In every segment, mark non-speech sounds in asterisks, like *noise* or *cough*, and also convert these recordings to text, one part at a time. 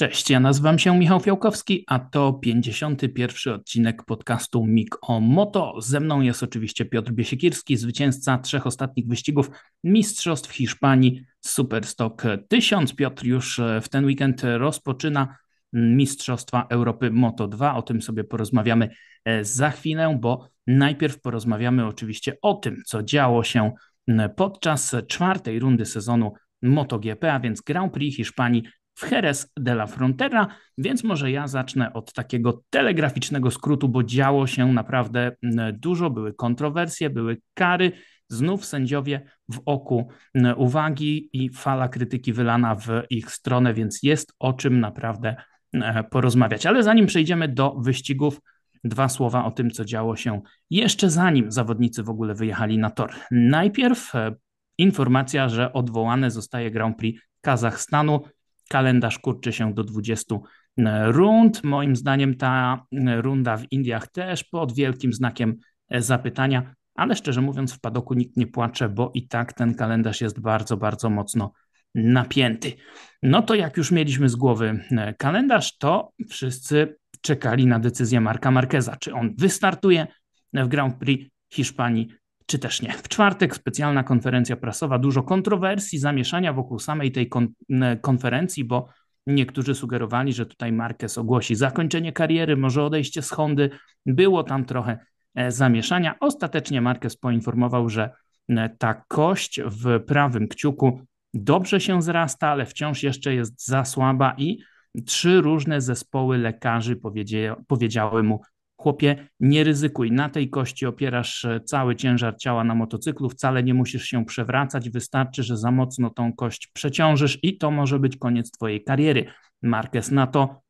Cześć, ja nazywam się Michał Fiałkowski, a to 51. odcinek podcastu MIG o Moto. Ze mną jest oczywiście Piotr Biesiekirski, zwycięzca trzech ostatnich wyścigów Mistrzostw Hiszpanii Superstock 1000. Piotr już e, w ten weekend rozpoczyna Mistrzostwa Europy Moto 2. O tym sobie porozmawiamy e, za chwilę, bo najpierw porozmawiamy oczywiście o tym, co działo się podczas czwartej rundy sezonu MotoGP, a więc Grand Prix Hiszpanii w Jerez de la Frontera, więc może ja zacznę od takiego telegraficznego skrótu, bo działo się naprawdę dużo, były kontrowersje, były kary, znów sędziowie w oku uwagi i fala krytyki wylana w ich stronę, więc jest o czym naprawdę porozmawiać. Ale zanim przejdziemy do wyścigów, dwa słowa o tym, co działo się jeszcze zanim zawodnicy w ogóle wyjechali na tor. Najpierw e, informacja, że odwołane zostaje Grand Prix Kazachstanu kalendarz kurczy się do 20 e, rund. Moim zdaniem ta e, runda w Indiach też pod wielkim znakiem e, zapytania, ale szczerze mówiąc, w padoku nikt nie płacze, bo i tak ten kalendarz jest bardzo, bardzo mocno napięty. No to jak już mieliśmy z głowy kalendarz, to wszyscy czekali na decyzję Marka Marqueza, czy on wystartuje w Grand Prix Hiszpanii czy też nie. W czwartek specjalna konferencja prasowa, dużo kontrowersji, zamieszania wokół samej tej kon konferencji, bo niektórzy sugerowali, że tutaj Marquez ogłosi zakończenie kariery, może odejście z Hondy. Było tam trochę e, zamieszania. Ostatecznie Marquez poinformował, że ta kość w prawym kciuku dobrze się zrasta, ale wciąż jeszcze jest za słaba i trzy różne zespoły lekarzy powiedziały mu, chłopie, nie ryzykuj. Na tej kości opierasz e, cały ciężar ciała na motocyklu, wcale nie musisz się przewracać, wystarczy, że za mocno tą kość przeciążysz i to może być koniec twojej kariery. Marquez na to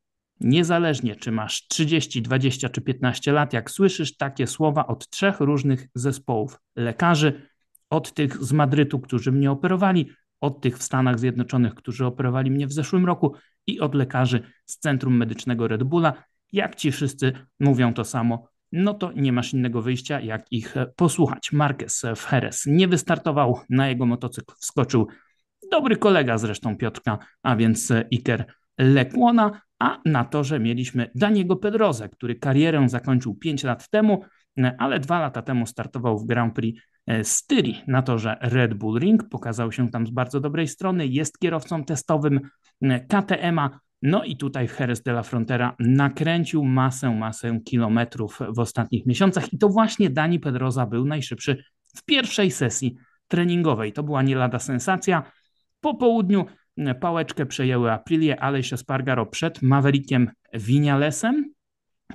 Niezależnie czy masz 30, 20 czy 15 lat, jak słyszysz takie słowa od trzech różnych zespołów lekarzy, od tych z Madrytu, którzy mnie operowali, od tych w Stanach Zjednoczonych, którzy operowali mnie w zeszłym roku i od lekarzy z Centrum Medycznego Red Bulla, jak ci wszyscy mówią to samo, no to nie masz innego wyjścia, jak ich e, posłuchać. Marquez Jerez nie wystartował, na jego motocykl wskoczył dobry kolega zresztą Piotrka, a więc e, Iker Lekłona, a na torze mieliśmy Daniego Pedrozę, który karierę zakończył 5 lat temu, e, ale dwa lata temu startował w Grand Prix Styrii na torze Red Bull Ring, pokazał się tam z bardzo dobrej strony, jest kierowcą testowym KTM-a, no i tutaj Jerez de la Frontera nakręcił masę, masę kilometrów w ostatnich miesiącach i to właśnie Dani Pedroza był najszybszy w pierwszej sesji treningowej. To była nie lada sensacja. Po południu e, pałeczkę przejęły Aprilie, Aleix Espargaro przed Maverickiem Vinalesem.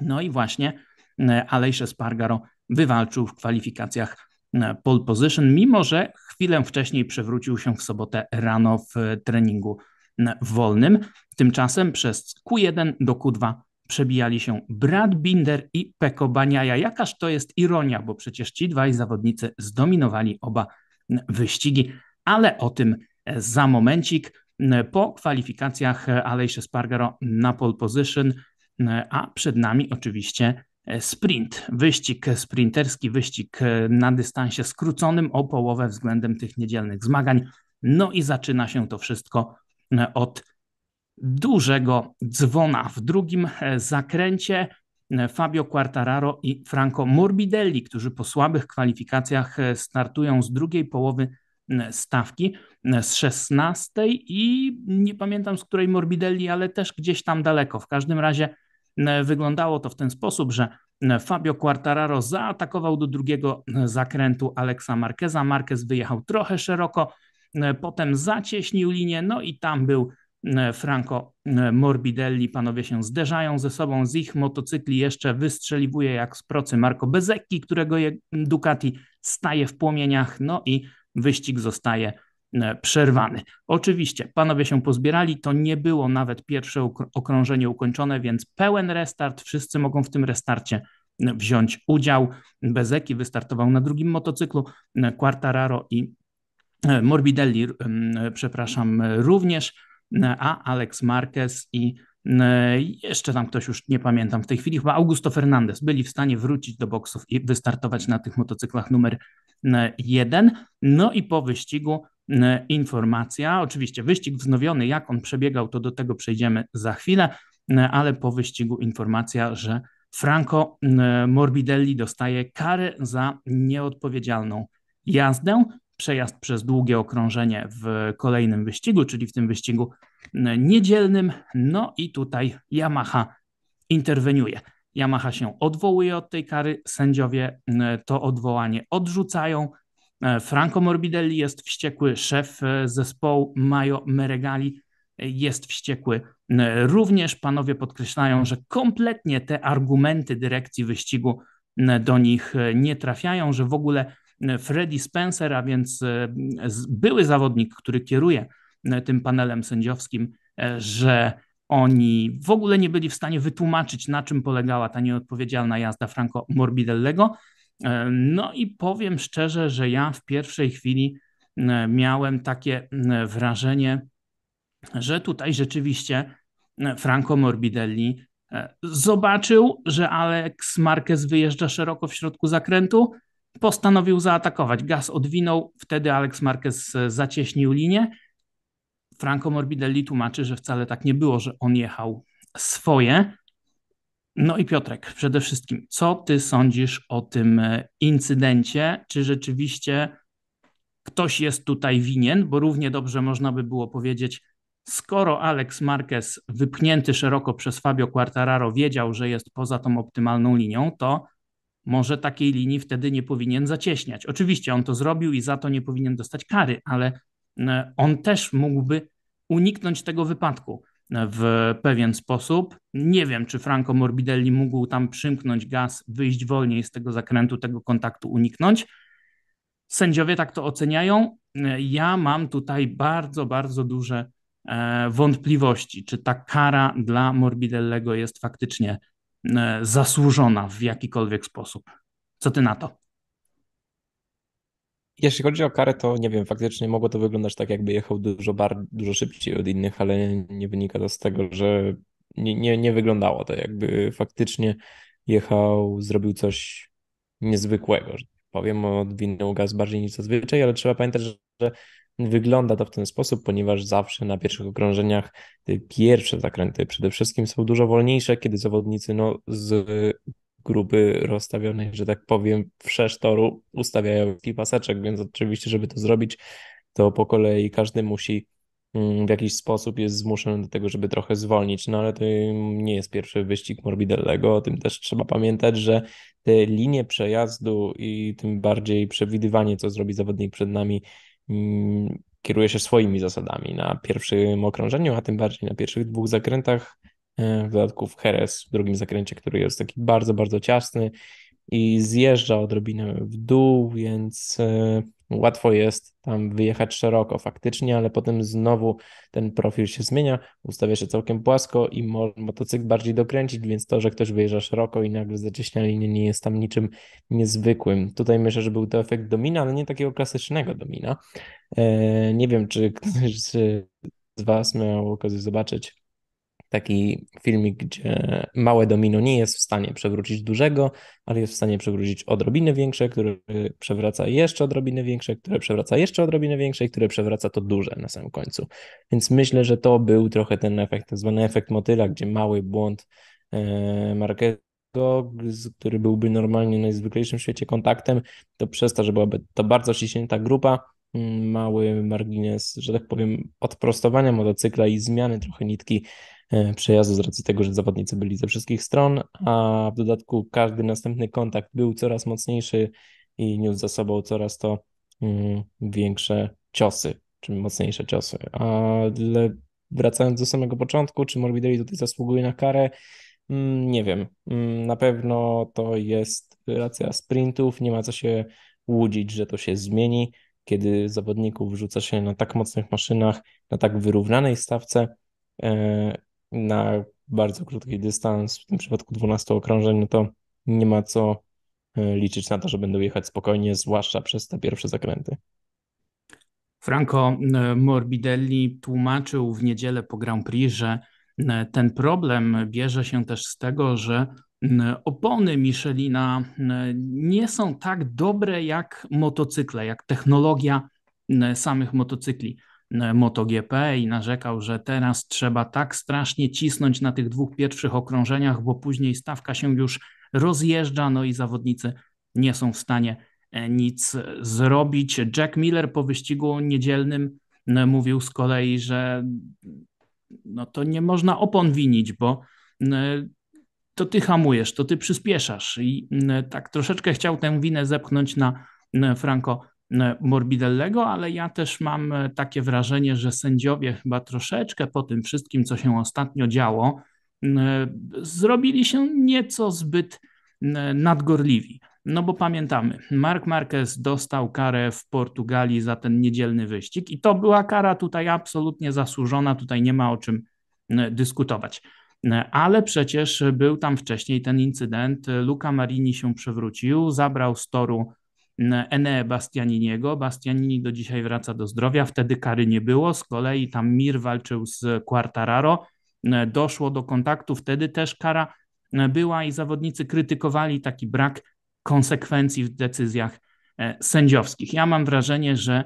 No i właśnie e, Aleix Espargaro wywalczył w kwalifikacjach e, pole position, mimo że chwilę wcześniej przewrócił się w sobotę rano w treningu wolnym. Tymczasem przez Q1 do Q2 przebijali się Brad Binder i Peko Baniaja. Jakaż to jest ironia, bo przecież ci dwaj zawodnicy zdominowali oba wyścigi, ale o tym e, za momencik. Po kwalifikacjach e, Aleix Spargaro na pole position, a przed nami oczywiście e, sprint, wyścig sprinterski, wyścig na dystansie skróconym o połowę względem tych niedzielnych zmagań. No i zaczyna się to wszystko od dużego dzwona. W drugim e, zakręcie e, Fabio Quartararo i Franco Morbidelli, którzy po słabych kwalifikacjach e, startują z drugiej połowy stawki, z 16 i nie pamiętam z której Morbidelli, ale też gdzieś tam daleko. W każdym razie wyglądało to w ten sposób, że Fabio Quartararo zaatakował do drugiego zakrętu Aleksa Marqueza. Marquez wyjechał trochę szeroko, E, potem zacieśnił linię, no i tam był e, Franco e, Morbidelli. Panowie się zderzają ze sobą, z ich motocykli jeszcze wystrzeliwuje jak z procy Marco Bezecchi, którego Ducati staje w płomieniach, no i wyścig zostaje przerwany. Oczywiście panowie się pozbierali, to nie było nawet pierwsze okrążenie ukończone, więc pełen restart, wszyscy mogą w tym restarcie wziąć udział. Bezeki wystartował na drugim motocyklu, Quartararo i E, Morbidelli, przepraszam, e, również, e, a Alex Marquez i jeszcze tam ktoś już nie pamiętam w tej chwili, chyba Augusto Fernandez byli w stanie wrócić do boksów i wystartować na tych motocyklach numer jeden. No i po wyścigu informacja, oczywiście wyścig wznowiony, jak on przebiegał, to do tego przejdziemy za chwilę, ale po wyścigu informacja, że Franco Morbidelli dostaje karę za nieodpowiedzialną jazdę przejazd przez długie okrążenie w kolejnym wyścigu, czyli w tym wyścigu niedzielnym. No i tutaj Yamaha interweniuje. Yamaha się odwołuje od tej kary, sędziowie to odwołanie odrzucają. E, Franco Morbidelli jest wściekły, szef e, zespołu Majo Meregali jest wściekły. Również panowie podkreślają, że kompletnie te argumenty dyrekcji wyścigu do nich e, nie trafiają, że w ogóle E, Freddy Spencer, a więc e, były zawodnik, który kieruje e, tym panelem sędziowskim, że oni w ogóle nie byli w stanie wytłumaczyć, na czym polegała ta nieodpowiedzialna jazda Franco Morbidellego. No i powiem szczerze, że ja w pierwszej chwili miałem takie wrażenie, że tutaj rzeczywiście Franco Morbidelli zobaczył, że Alex Marquez wyjeżdża szeroko w środku zakrętu, postanowił zaatakować. Gaz odwinął, wtedy Alex Marquez e, zacieśnił linię. Franco Morbidelli tłumaczy, że wcale tak nie było, że on jechał swoje. No i Piotrek, przede wszystkim, co ty sądzisz o tym e, incydencie? Czy rzeczywiście ktoś jest tutaj winien? Bo równie dobrze można by było powiedzieć, skoro Alex Marquez, wypchnięty szeroko przez Fabio Quartararo, wiedział, że jest poza tą optymalną linią, to może takiej linii wtedy nie powinien zacieśniać. Oczywiście on to zrobił i za to nie powinien dostać kary, ale e, on też mógłby uniknąć tego wypadku e, w pewien sposób. Nie wiem, czy Franco Morbidelli mógł tam przymknąć gaz, wyjść wolniej z tego zakrętu, tego kontaktu uniknąć. Sędziowie tak to oceniają. E, ja mam tutaj bardzo, bardzo duże wątpliwości, czy ta kara dla Morbidellego jest faktycznie E, zasłużona w jakikolwiek sposób. Co ty na to? Jeśli chodzi o karę, to nie wiem, faktycznie mogło to wyglądać tak, jakby jechał dużo, bar, dużo szybciej od innych, ale nie wynika to z tego, że nie, nie, nie wyglądało to, jakby faktycznie jechał, zrobił coś niezwykłego, że tak powiem, odwinął gaz bardziej niż zazwyczaj, ale trzeba pamiętać, że Wygląda to w ten sposób, ponieważ zawsze na pierwszych okrążeniach te pierwsze zakręty przede wszystkim są dużo wolniejsze, kiedy zawodnicy no, z grupy rozstawionej, że tak powiem, w toru ustawiają taki paseczek, więc oczywiście, żeby to zrobić, to po kolei każdy musi mm, w jakiś sposób jest zmuszony do tego, żeby trochę zwolnić, no ale to nie jest pierwszy wyścig Morbidellego, o tym też trzeba pamiętać, że te linie przejazdu i tym bardziej przewidywanie, co zrobi zawodnik przed nami, kieruje się swoimi zasadami na pierwszym okrążeniu, a tym bardziej na pierwszych dwóch zakrętach. E, w dodatku w Heres, w drugim zakręcie, który jest taki bardzo, bardzo ciasny i zjeżdża odrobinę w dół, więc e, Łatwo jest tam wyjechać szeroko faktycznie, ale potem znowu ten profil się zmienia, ustawia się całkiem płasko i motocykl bardziej dokręcić, więc to, że ktoś wyjeżdża szeroko i nagle zacieśnia linię nie jest tam niczym niezwykłym. Tutaj myślę, że był to efekt domina, ale nie takiego klasycznego domina. E, nie wiem, czy ktoś z Was miał okazję zobaczyć taki filmik, gdzie małe domino nie jest w stanie przewrócić dużego, ale jest w stanie przewrócić odrobinę większe, które przewraca jeszcze odrobinę większe, które przewraca jeszcze odrobinę większe i które przewraca to duże na samym końcu. Więc myślę, że to był trochę ten efekt, tak zwany efekt motyla, gdzie mały błąd e, Markego, który byłby normalnie najzwyklejszym w świecie kontaktem, to przez to, że byłaby to bardzo ściśnięta grupa, mm, mały margines, że tak powiem, odprostowania motocykla i zmiany trochę nitki E, przejazdu z racji tego, że zawodnicy byli ze wszystkich stron, a w dodatku każdy następny kontakt był coraz mocniejszy i niósł za sobą coraz to mm, większe ciosy, czy mocniejsze ciosy. Ale wracając do samego początku, czy Morbidelli tutaj zasługuje na karę? Mm, nie wiem. Mm, na pewno to jest racja sprintów. Nie ma co się łudzić, że to się zmieni, kiedy zawodników rzuca się na tak mocnych maszynach, na tak wyrównanej stawce e, na bardzo krótki dystans, w tym przypadku 12 okrążeń, no to nie ma co e, liczyć na to, że będą jechać spokojnie, zwłaszcza przez te pierwsze zakręty. Franco e, Morbidelli tłumaczył w niedzielę po Grand Prix, że e, ten problem bierze się też z tego, że opony Michelina nie są tak dobre jak motocykle, jak technologia samych motocykli. E, MotoGP i narzekał, że teraz trzeba tak strasznie cisnąć na tych dwóch pierwszych okrążeniach, bo później stawka się już rozjeżdża, no i zawodnicy nie są w stanie e, nic e, zrobić. Jack Miller po wyścigu niedzielnym mówił z kolei, że no to nie można opon winić, bo to ty hamujesz, to ty przyspieszasz i tak troszeczkę chciał tę winę zepchnąć na Franco E, morbidellego, ale ja też mam e, takie wrażenie, że sędziowie chyba troszeczkę po tym wszystkim, co się ostatnio działo, e, zrobili się nieco zbyt nadgorliwi. No bo pamiętamy, Mark Marquez dostał karę w Portugalii za ten niedzielny wyścig i to była kara tutaj absolutnie zasłużona, tutaj nie ma o czym dyskutować. Ale przecież był tam wcześniej ten incydent, Luca Marini się przewrócił, zabrał z toru Ene Bastianiniego. Bastianini do dzisiaj wraca do zdrowia, wtedy kary nie było, z kolei tam Mir walczył z Quartararo, e, doszło do kontaktu, wtedy też kara e, była i zawodnicy krytykowali taki brak konsekwencji w decyzjach e, sędziowskich. Ja mam wrażenie, że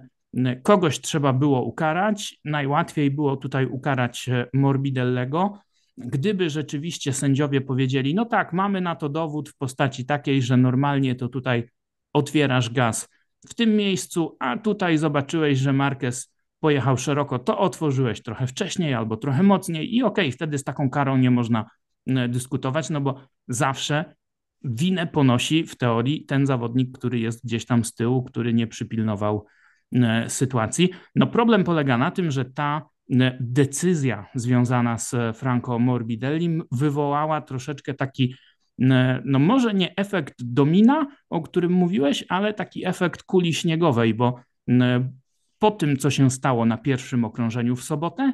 kogoś trzeba było ukarać, najłatwiej było tutaj ukarać Morbidellego, gdyby rzeczywiście sędziowie powiedzieli, no tak, mamy na to dowód w postaci takiej, że normalnie to tutaj otwierasz gaz w tym miejscu, a tutaj zobaczyłeś, że Marquez pojechał szeroko, to otworzyłeś trochę wcześniej albo trochę mocniej i okej, okay, wtedy z taką karą nie można dyskutować, no bo zawsze winę ponosi w teorii ten zawodnik, który jest gdzieś tam z tyłu, który nie przypilnował sytuacji. No problem polega na tym, że ta decyzja związana z Franco Morbidellim wywołała troszeczkę taki E, no może nie efekt domina, o którym mówiłeś, ale taki efekt kuli śniegowej, bo e, po tym, co się stało na pierwszym okrążeniu w sobotę,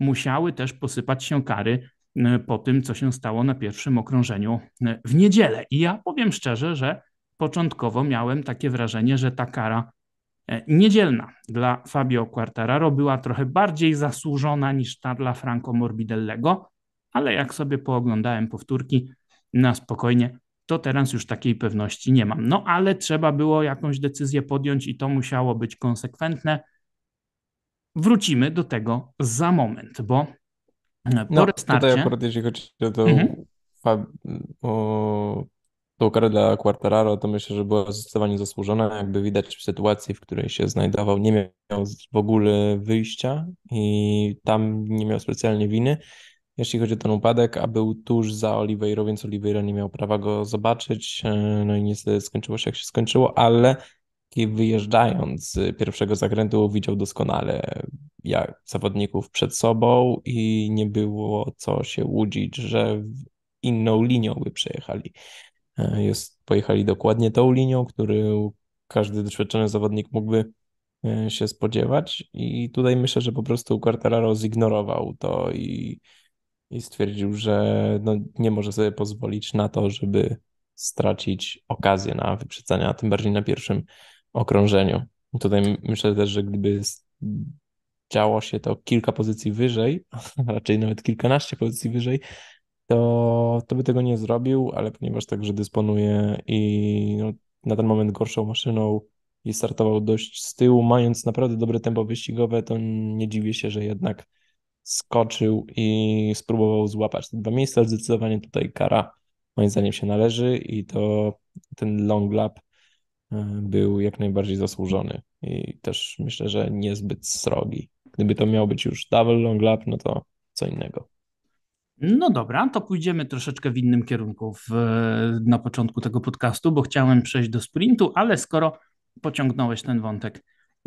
musiały też posypać się kary e, po tym, co się stało na pierwszym okrążeniu w niedzielę. I ja powiem szczerze, że początkowo miałem takie wrażenie, że ta kara niedzielna dla Fabio Quartararo była trochę bardziej zasłużona niż ta dla Franco Morbidellego, ale jak sobie pooglądałem powtórki, na spokojnie, to teraz już takiej pewności nie mam. No ale trzeba było jakąś decyzję podjąć i to musiało być konsekwentne. Wrócimy do tego za moment, bo e, po no, restarcie... Tutaj akurat jeśli chodzi o tą, mhm. o tą karę dla Quartararo, to myślę, że była zdecydowanie zasłużona. Jakby widać w sytuacji, w której się znajdował, nie miał w ogóle wyjścia i tam nie miał specjalnie winy jeśli chodzi o ten upadek, a był tuż za Oliveira, więc Oliveira nie miał prawa go zobaczyć. E, no i niestety skończyło się jak się skończyło, ale wyjeżdżając z pierwszego zakrętu widział doskonale jak zawodników przed sobą i nie było co się łudzić, że inną linią by przejechali. E, jest, pojechali dokładnie tą linią, którą każdy doświadczony zawodnik mógłby e, się spodziewać i tutaj myślę, że po prostu Quartararo zignorował to i i stwierdził, że no, nie może sobie pozwolić na to, żeby stracić okazję na wyprzedzenia, tym bardziej na pierwszym okrążeniu. Tutaj myślę też, że gdyby działo się to kilka pozycji wyżej, a *laughs* raczej nawet kilkanaście pozycji wyżej, to, to by tego nie zrobił, ale ponieważ także dysponuje i no, na ten moment gorszą maszyną i startował dość z tyłu, mając naprawdę dobre tempo wyścigowe, to nie dziwię się, że jednak skoczył i spróbował złapać te dwa miejsca. Zdecydowanie tutaj kara moim zdaniem się należy i to ten long lap e, był jak najbardziej zasłużony i też myślę, że niezbyt srogi. Gdyby to miał być już double long lap, no to co innego. No dobra, to pójdziemy troszeczkę w innym kierunku w, na początku tego podcastu, bo chciałem przejść do sprintu, ale skoro pociągnąłeś ten wątek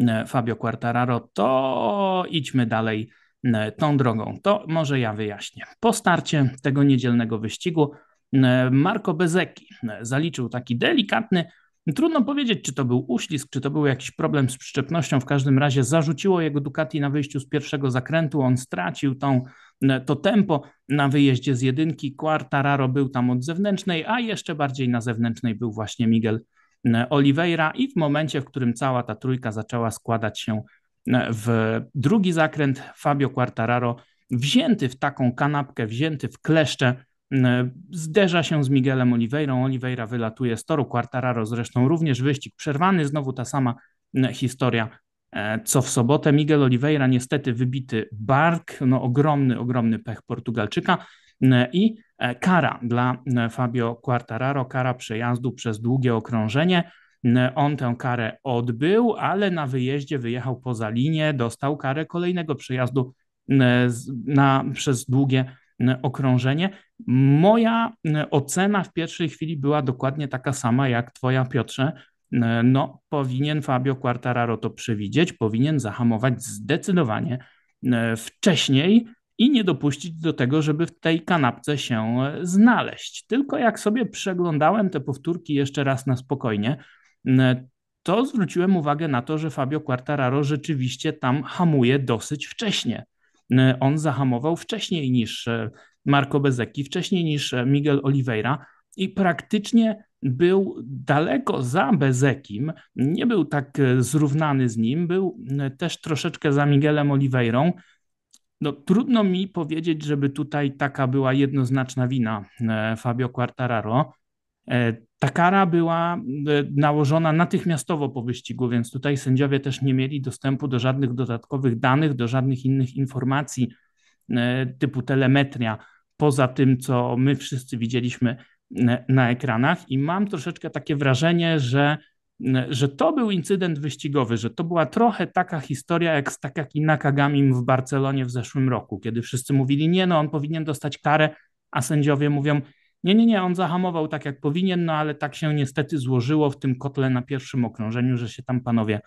e, Fabio Quartararo, to idźmy dalej E, tą drogą. To może ja wyjaśnię. Po starcie tego niedzielnego wyścigu e, Marco Bezeki e, zaliczył taki delikatny, trudno powiedzieć, czy to był uślizg, czy to był jakiś problem z przyczepnością, w każdym razie zarzuciło jego Ducati na wyjściu z pierwszego zakrętu, on stracił tą, to tempo na wyjeździe z jedynki, Quartararo był tam od zewnętrznej, a jeszcze bardziej na zewnętrznej był właśnie Miguel Oliveira i w momencie, w którym cała ta trójka zaczęła składać się w drugi zakręt Fabio Quartararo, wzięty w taką kanapkę, wzięty w kleszcze, mm, zderza się z Miguelem Oliveirą. Oliveira wylatuje z toru, Quartararo zresztą również wyścig przerwany, znowu ta sama mm, historia e, co w sobotę. Miguel Oliveira niestety wybity bark, no ogromny, ogromny pech Portugalczyka mm, i e, kara dla Fabio Quartararo, kara przejazdu przez długie okrążenie. On tę karę odbył, ale na wyjeździe wyjechał poza linię, dostał karę kolejnego przejazdu na, przez długie okrążenie. Moja ocena w pierwszej chwili była dokładnie taka sama jak Twoja, Piotrze. No, powinien Fabio Quartararo to przewidzieć, powinien zahamować zdecydowanie wcześniej i nie dopuścić do tego, żeby w tej kanapce się e, znaleźć. Tylko jak sobie przeglądałem te powtórki jeszcze raz na spokojnie, E, to zwróciłem uwagę na to, że Fabio Quartararo rzeczywiście tam hamuje dosyć wcześnie. E, on zahamował wcześniej niż e, Marco Bezeki, wcześniej niż Miguel Oliveira i praktycznie był daleko za Bezekim, nie był tak zrównany z nim, był też troszeczkę za Miguelem Oliveirą. No, trudno mi powiedzieć, żeby tutaj taka była jednoznaczna wina Fabio Quartararo. E, ta kara była e, nałożona natychmiastowo po wyścigu, więc tutaj sędziowie też nie mieli dostępu do żadnych dodatkowych danych, do żadnych innych informacji e, typu telemetria, poza tym, co my wszyscy widzieliśmy na ekranach. I mam troszeczkę takie wrażenie, że, że to był incydent wyścigowy, że to była trochę taka historia jak z Takaki Nakagamim w Barcelonie w zeszłym roku, kiedy wszyscy mówili: Nie, no on powinien dostać karę, a sędziowie mówią: nie, nie, nie, on zahamował tak jak powinien, no ale tak się niestety złożyło w tym kotle na pierwszym okrążeniu, że się tam panowie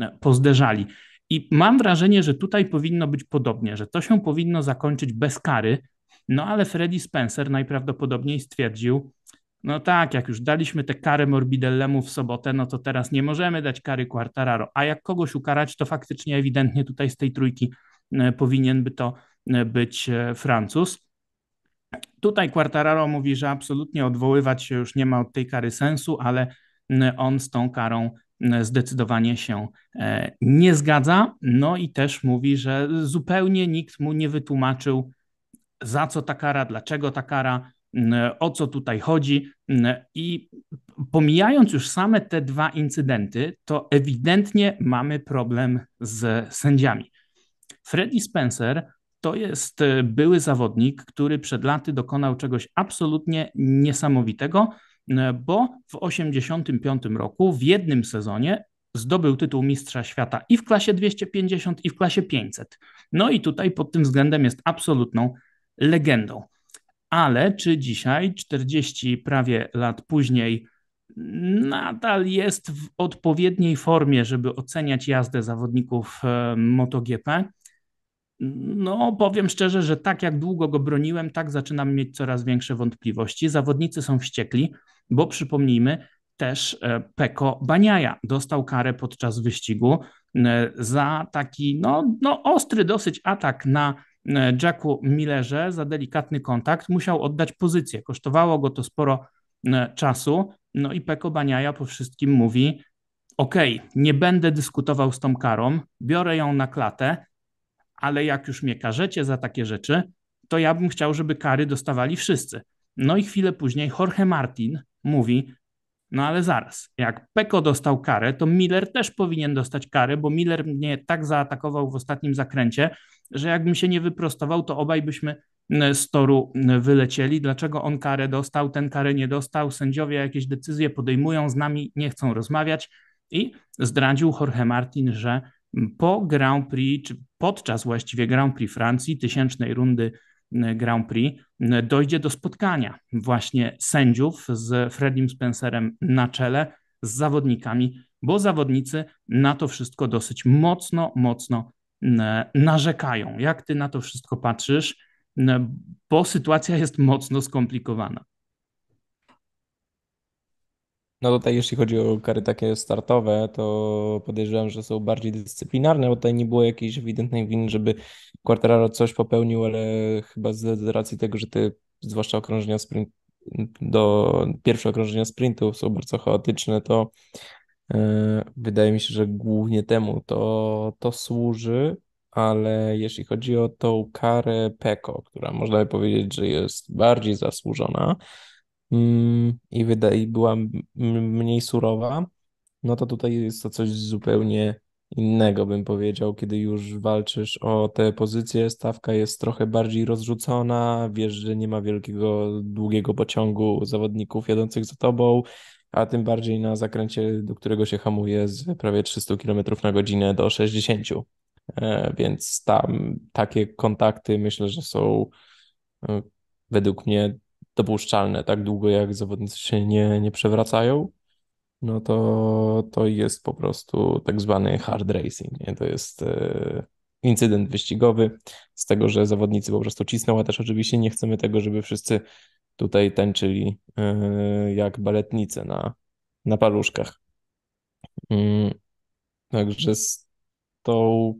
e, pozderzali. I mam wrażenie, że tutaj powinno być podobnie, że to się powinno zakończyć bez kary, no ale Freddy Spencer najprawdopodobniej stwierdził, no tak, jak już daliśmy tę karę Morbidellemu w sobotę, no to teraz nie możemy dać kary Quartararo, a jak kogoś ukarać, to faktycznie ewidentnie tutaj z tej trójki e, powinien by to e, być Francuz. Tutaj Quartararo mówi, że absolutnie odwoływać się już nie ma od tej kary sensu, ale mm, on z tą karą mm, zdecydowanie się e, nie zgadza. No i też mówi, że zupełnie nikt mu nie wytłumaczył, za co ta kara, dlaczego ta kara, mm, o co tutaj chodzi. I pomijając już same te dwa incydenty, to ewidentnie mamy problem z sędziami. Freddy Spencer to jest e, były zawodnik, który przed laty dokonał czegoś absolutnie niesamowitego, e, bo w 1985 roku w jednym sezonie zdobył tytuł Mistrza Świata i w klasie 250, i w klasie 500. No i tutaj pod tym względem jest absolutną legendą. Ale czy dzisiaj, 40 prawie lat później, nadal jest w odpowiedniej formie, żeby oceniać jazdę zawodników e, MotoGP? No, powiem szczerze, że tak jak długo go broniłem, tak zaczynam mieć coraz większe wątpliwości. Zawodnicy są wściekli, bo przypomnijmy, też e, Peko Baniaja dostał karę podczas wyścigu e, za taki no, no ostry dosyć atak na e, Jacku Millerze, za delikatny kontakt. Musiał oddać pozycję. Kosztowało go to sporo czasu. No i Peko Baniaja po wszystkim mówi: OK, nie będę dyskutował z tą karą, biorę ją na klatę ale jak już mnie karzecie za takie rzeczy, to ja bym chciał, żeby kary dostawali wszyscy. No i chwilę później Jorge Martin mówi, no ale zaraz, jak Peko dostał karę, to Miller też powinien dostać karę, bo Miller mnie tak zaatakował w ostatnim zakręcie, że jakbym się nie wyprostował, to obaj byśmy e, z toru e, wylecieli. Dlaczego on karę dostał, ten karę nie dostał? Sędziowie jakieś decyzje podejmują, z nami nie chcą rozmawiać. I zdradził Jorge Martin, że po Grand Prix, czy podczas właściwie Grand Prix Francji, tysięcznej rundy mm, Grand Prix, mm, dojdzie do spotkania właśnie sędziów z Fredim Spencerem na czele, z zawodnikami, bo zawodnicy na to wszystko dosyć mocno, mocno mm, narzekają. Jak ty na to wszystko patrzysz? Bo sytuacja jest mocno skomplikowana. No tutaj jeśli chodzi o kary takie startowe, to podejrzewam, że są bardziej dyscyplinarne, bo tutaj nie było jakiejś ewidentnej winy, żeby Quartararo coś popełnił, ale chyba z racji tego, że te zwłaszcza okrążenia sprint, do pierwsze okrążenia sprintów są bardzo chaotyczne, to yy, wydaje mi się, że głównie temu to, to służy, ale jeśli chodzi o tą karę peco, która można by powiedzieć, że jest bardziej zasłużona, Mm, i, wyda- i była mniej surowa, no to tutaj jest to coś zupełnie innego, bym powiedział, kiedy już walczysz o te pozycje, stawka jest trochę bardziej rozrzucona, wiesz, że nie ma wielkiego, długiego pociągu zawodników jadących za tobą, a tym bardziej na zakręcie, do którego się hamuje z prawie 300 km na godzinę do 60. E, więc tam takie kontakty myślę, że są e, według mnie dopuszczalne tak długo, jak zawodnicy się nie, nie przewracają, no to, to jest po prostu tak zwany hard racing. Nie? To jest e, incydent wyścigowy z tego, że zawodnicy po prostu cisną, a też oczywiście nie chcemy tego, żeby wszyscy tutaj tańczyli e, jak baletnice na, na paluszkach. Mm, także z tą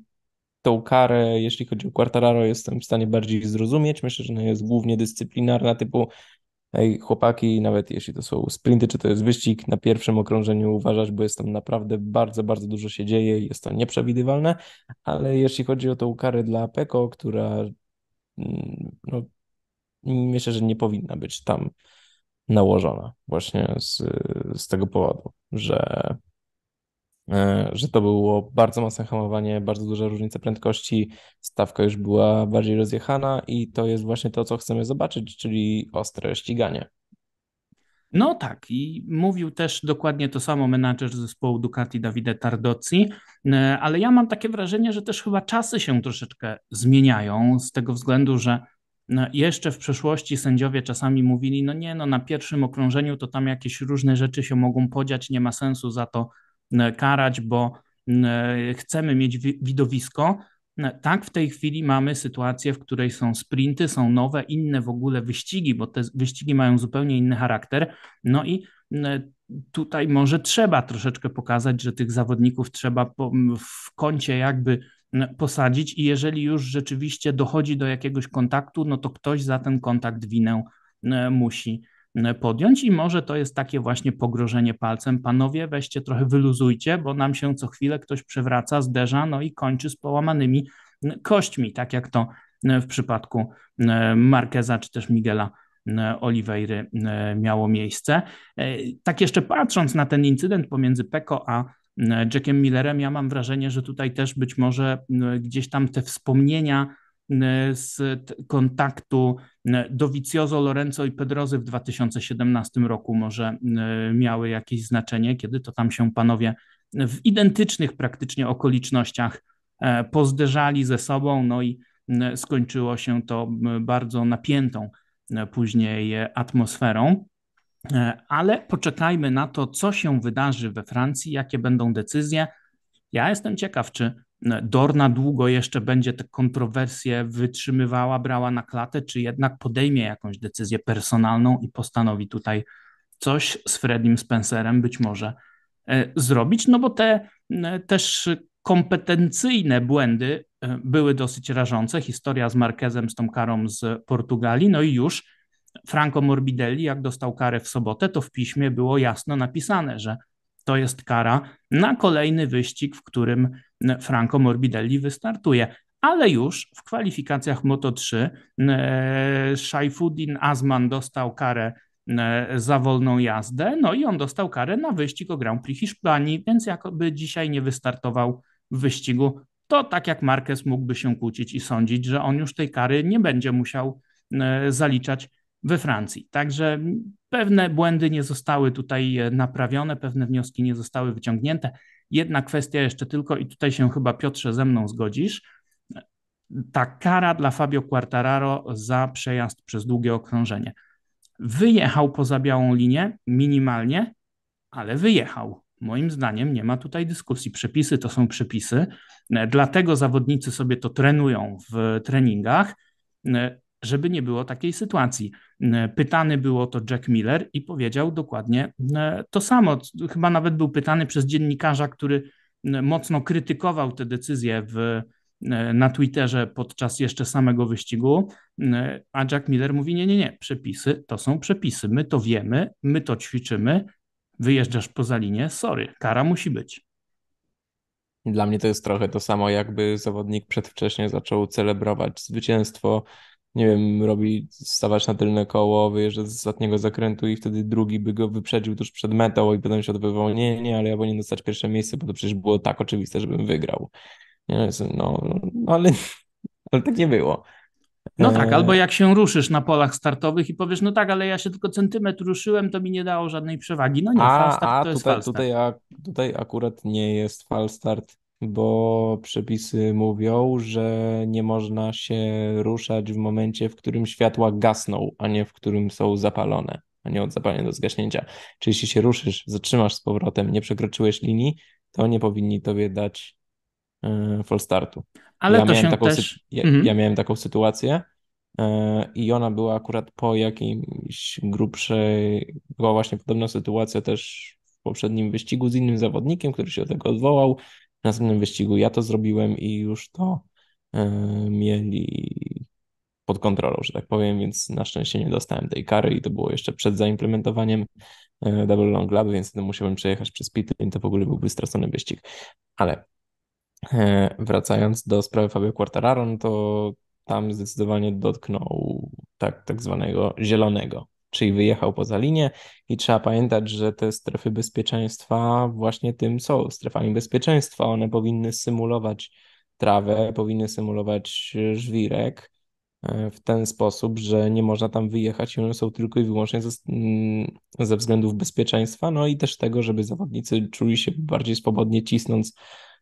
tą karę, jeśli chodzi o Quartararo, jestem w stanie bardziej zrozumieć. Myślę, że ona jest głównie dyscyplinarna, typu ej, chłopaki, nawet jeśli to są sprinty, czy to jest wyścig, na pierwszym okrążeniu uważać, bo jest tam naprawdę bardzo, bardzo dużo się dzieje i jest to nieprzewidywalne, ale jeśli chodzi o tą karę dla Peko, która mm, no, myślę, że nie powinna być tam nałożona właśnie z, z tego powodu, że E, że to było bardzo mocne hamowanie, bardzo duża różnica prędkości, stawka już była bardziej rozjechana i to jest właśnie to, co chcemy zobaczyć, czyli ostre ściganie. No tak, i mówił też dokładnie to samo menadżer zespołu Ducati Davide Tardozzi, e, ale ja mam takie wrażenie, że też chyba czasy się troszeczkę zmieniają z tego względu, że no, jeszcze w przeszłości sędziowie czasami mówili, no nie, no na pierwszym okrążeniu to tam jakieś różne rzeczy się mogą podziać, nie ma sensu za to E, karać, bo e, chcemy mieć widowisko. E, tak, w tej chwili mamy sytuację, w której są sprinty, są nowe, inne w ogóle wyścigi, bo te wyścigi mają zupełnie inny charakter. No i tutaj może trzeba troszeczkę pokazać, że tych zawodników trzeba w kącie jakby posadzić i jeżeli już rzeczywiście dochodzi do jakiegoś kontaktu, no to ktoś za ten kontakt winę musi E, podjąć i może to jest takie właśnie pogrożenie palcem. Panowie, weźcie trochę wyluzujcie, bo nam się co chwilę ktoś przewraca, zderza, no i kończy z połamanymi kośćmi, tak jak to e, w przypadku e, Markeza czy też Miguela Oliveira miało miejsce. Tak jeszcze patrząc na ten incydent pomiędzy Peko a Jackiem Millerem, ja mam wrażenie, że tutaj też być może gdzieś tam te wspomnienia E, z kontaktu e, Dovizioso, Lorenzo i Pedrozy w 2017 roku może e, miały jakieś znaczenie, kiedy to tam się panowie w identycznych praktycznie okolicznościach pozderzali ze sobą, no i skończyło się to bardzo napiętą później atmosferą. Ale poczekajmy na to, co się wydarzy we Francji, jakie będą decyzje. Ja jestem ciekaw, czy Dorna długo jeszcze będzie te kontrowersje wytrzymywała, brała na klatę, czy jednak podejmie jakąś decyzję personalną i postanowi tutaj coś z Fredim Spencerem być może e, zrobić, no bo te e, też kompetencyjne błędy e, były dosyć rażące. Historia z Marquezem, z tą karą z Portugalii, no i już Franco Morbidelli, jak dostał karę w sobotę, to w piśmie było jasno napisane, że to jest kara na kolejny wyścig, w którym Franco Morbidelli wystartuje. Ale już w kwalifikacjach Moto3 e, Szajfuddin Azman dostał karę e, za wolną jazdę, no i on dostał karę na wyścig o Grand Prix Hiszpanii, więc jakoby dzisiaj nie wystartował w wyścigu, to tak jak Marquez mógłby się kłócić i sądzić, że on już tej kary nie będzie musiał e, zaliczać we Francji. Także pewne błędy nie zostały tutaj naprawione, pewne wnioski nie zostały wyciągnięte. Jedna kwestia jeszcze tylko, i tutaj się chyba Piotrze ze mną zgodzisz. Ta kara dla Fabio Quartararo za przejazd przez długie okrążenie. Wyjechał poza białą linię minimalnie, ale wyjechał. Moim zdaniem nie ma tutaj dyskusji. Przepisy to są przepisy, dlatego zawodnicy sobie to trenują w treningach żeby nie było takiej sytuacji. Pytany było to Jack Miller i powiedział dokładnie to samo. Chyba nawet był pytany przez dziennikarza, który mocno krytykował te decyzje w, na Twitterze podczas jeszcze samego wyścigu, a Jack Miller mówi: Nie, nie, nie, przepisy to są przepisy. My to wiemy, my to ćwiczymy. Wyjeżdżasz poza linię, sorry, kara musi być. Dla mnie to jest trochę to samo, jakby zawodnik przedwcześnie zaczął celebrować zwycięstwo nie wiem, robi stawać na tylne koło, wyjeżdża z ostatniego zakrętu i wtedy drugi by go wyprzedził tuż przed metą i potem się odbywał, nie, nie, ale ja powinien dostać pierwsze miejsce, bo to przecież było tak oczywiste, żebym wygrał. Nie, no, no, no ale, *laughs* ale tak nie było. No tak, e, albo jak się ruszysz na polach startowych i powiesz, no tak, ale ja się tylko centymetr ruszyłem, to mi nie dało żadnej przewagi. No nie, a, falstart a, to tutaj, jest falstart. Tutaj, a, tutaj akurat nie jest falstart bo przepisy mówią, że nie można się ruszać w momencie, w którym światła gasną, a nie w którym są zapalone, a nie od zapalenia do zgaśnięcia. Czyli jeśli się ruszysz, zatrzymasz z powrotem, nie przekroczyłeś linii, to nie powinni tobie dać e, full startu. Ale ja to miałem się taką też... Sy... Ja, mhm. ja, miałem taką sytuację yy, i ona była akurat po jakiejś grubszej, była właśnie podobna sytuacja też w poprzednim wyścigu z innym zawodnikiem, który się do tego odwołał w następnym wyścigu ja to zrobiłem i już to e, mieli pod kontrolą, że tak powiem, więc na szczęście nie dostałem tej kary i to było jeszcze przed zaimplementowaniem e, Double Long Lab, więc wtedy no, musiałem przejechać przez pit i to w ogóle byłby stracony wyścig. Ale e, wracając do sprawy Fabio Quartararo, no to tam zdecydowanie dotknął tak, tak zwanego zielonego czyli wyjechał poza linię i trzeba pamiętać, że te strefy bezpieczeństwa właśnie tym są strefami bezpieczeństwa. One powinny symulować trawę, powinny symulować e, żwirek e, w ten sposób, że nie można tam wyjechać i one są tylko i wyłącznie ze, mm, ze względów bezpieczeństwa, no i też tego, żeby zawodnicy czuli się bardziej swobodnie cisnąc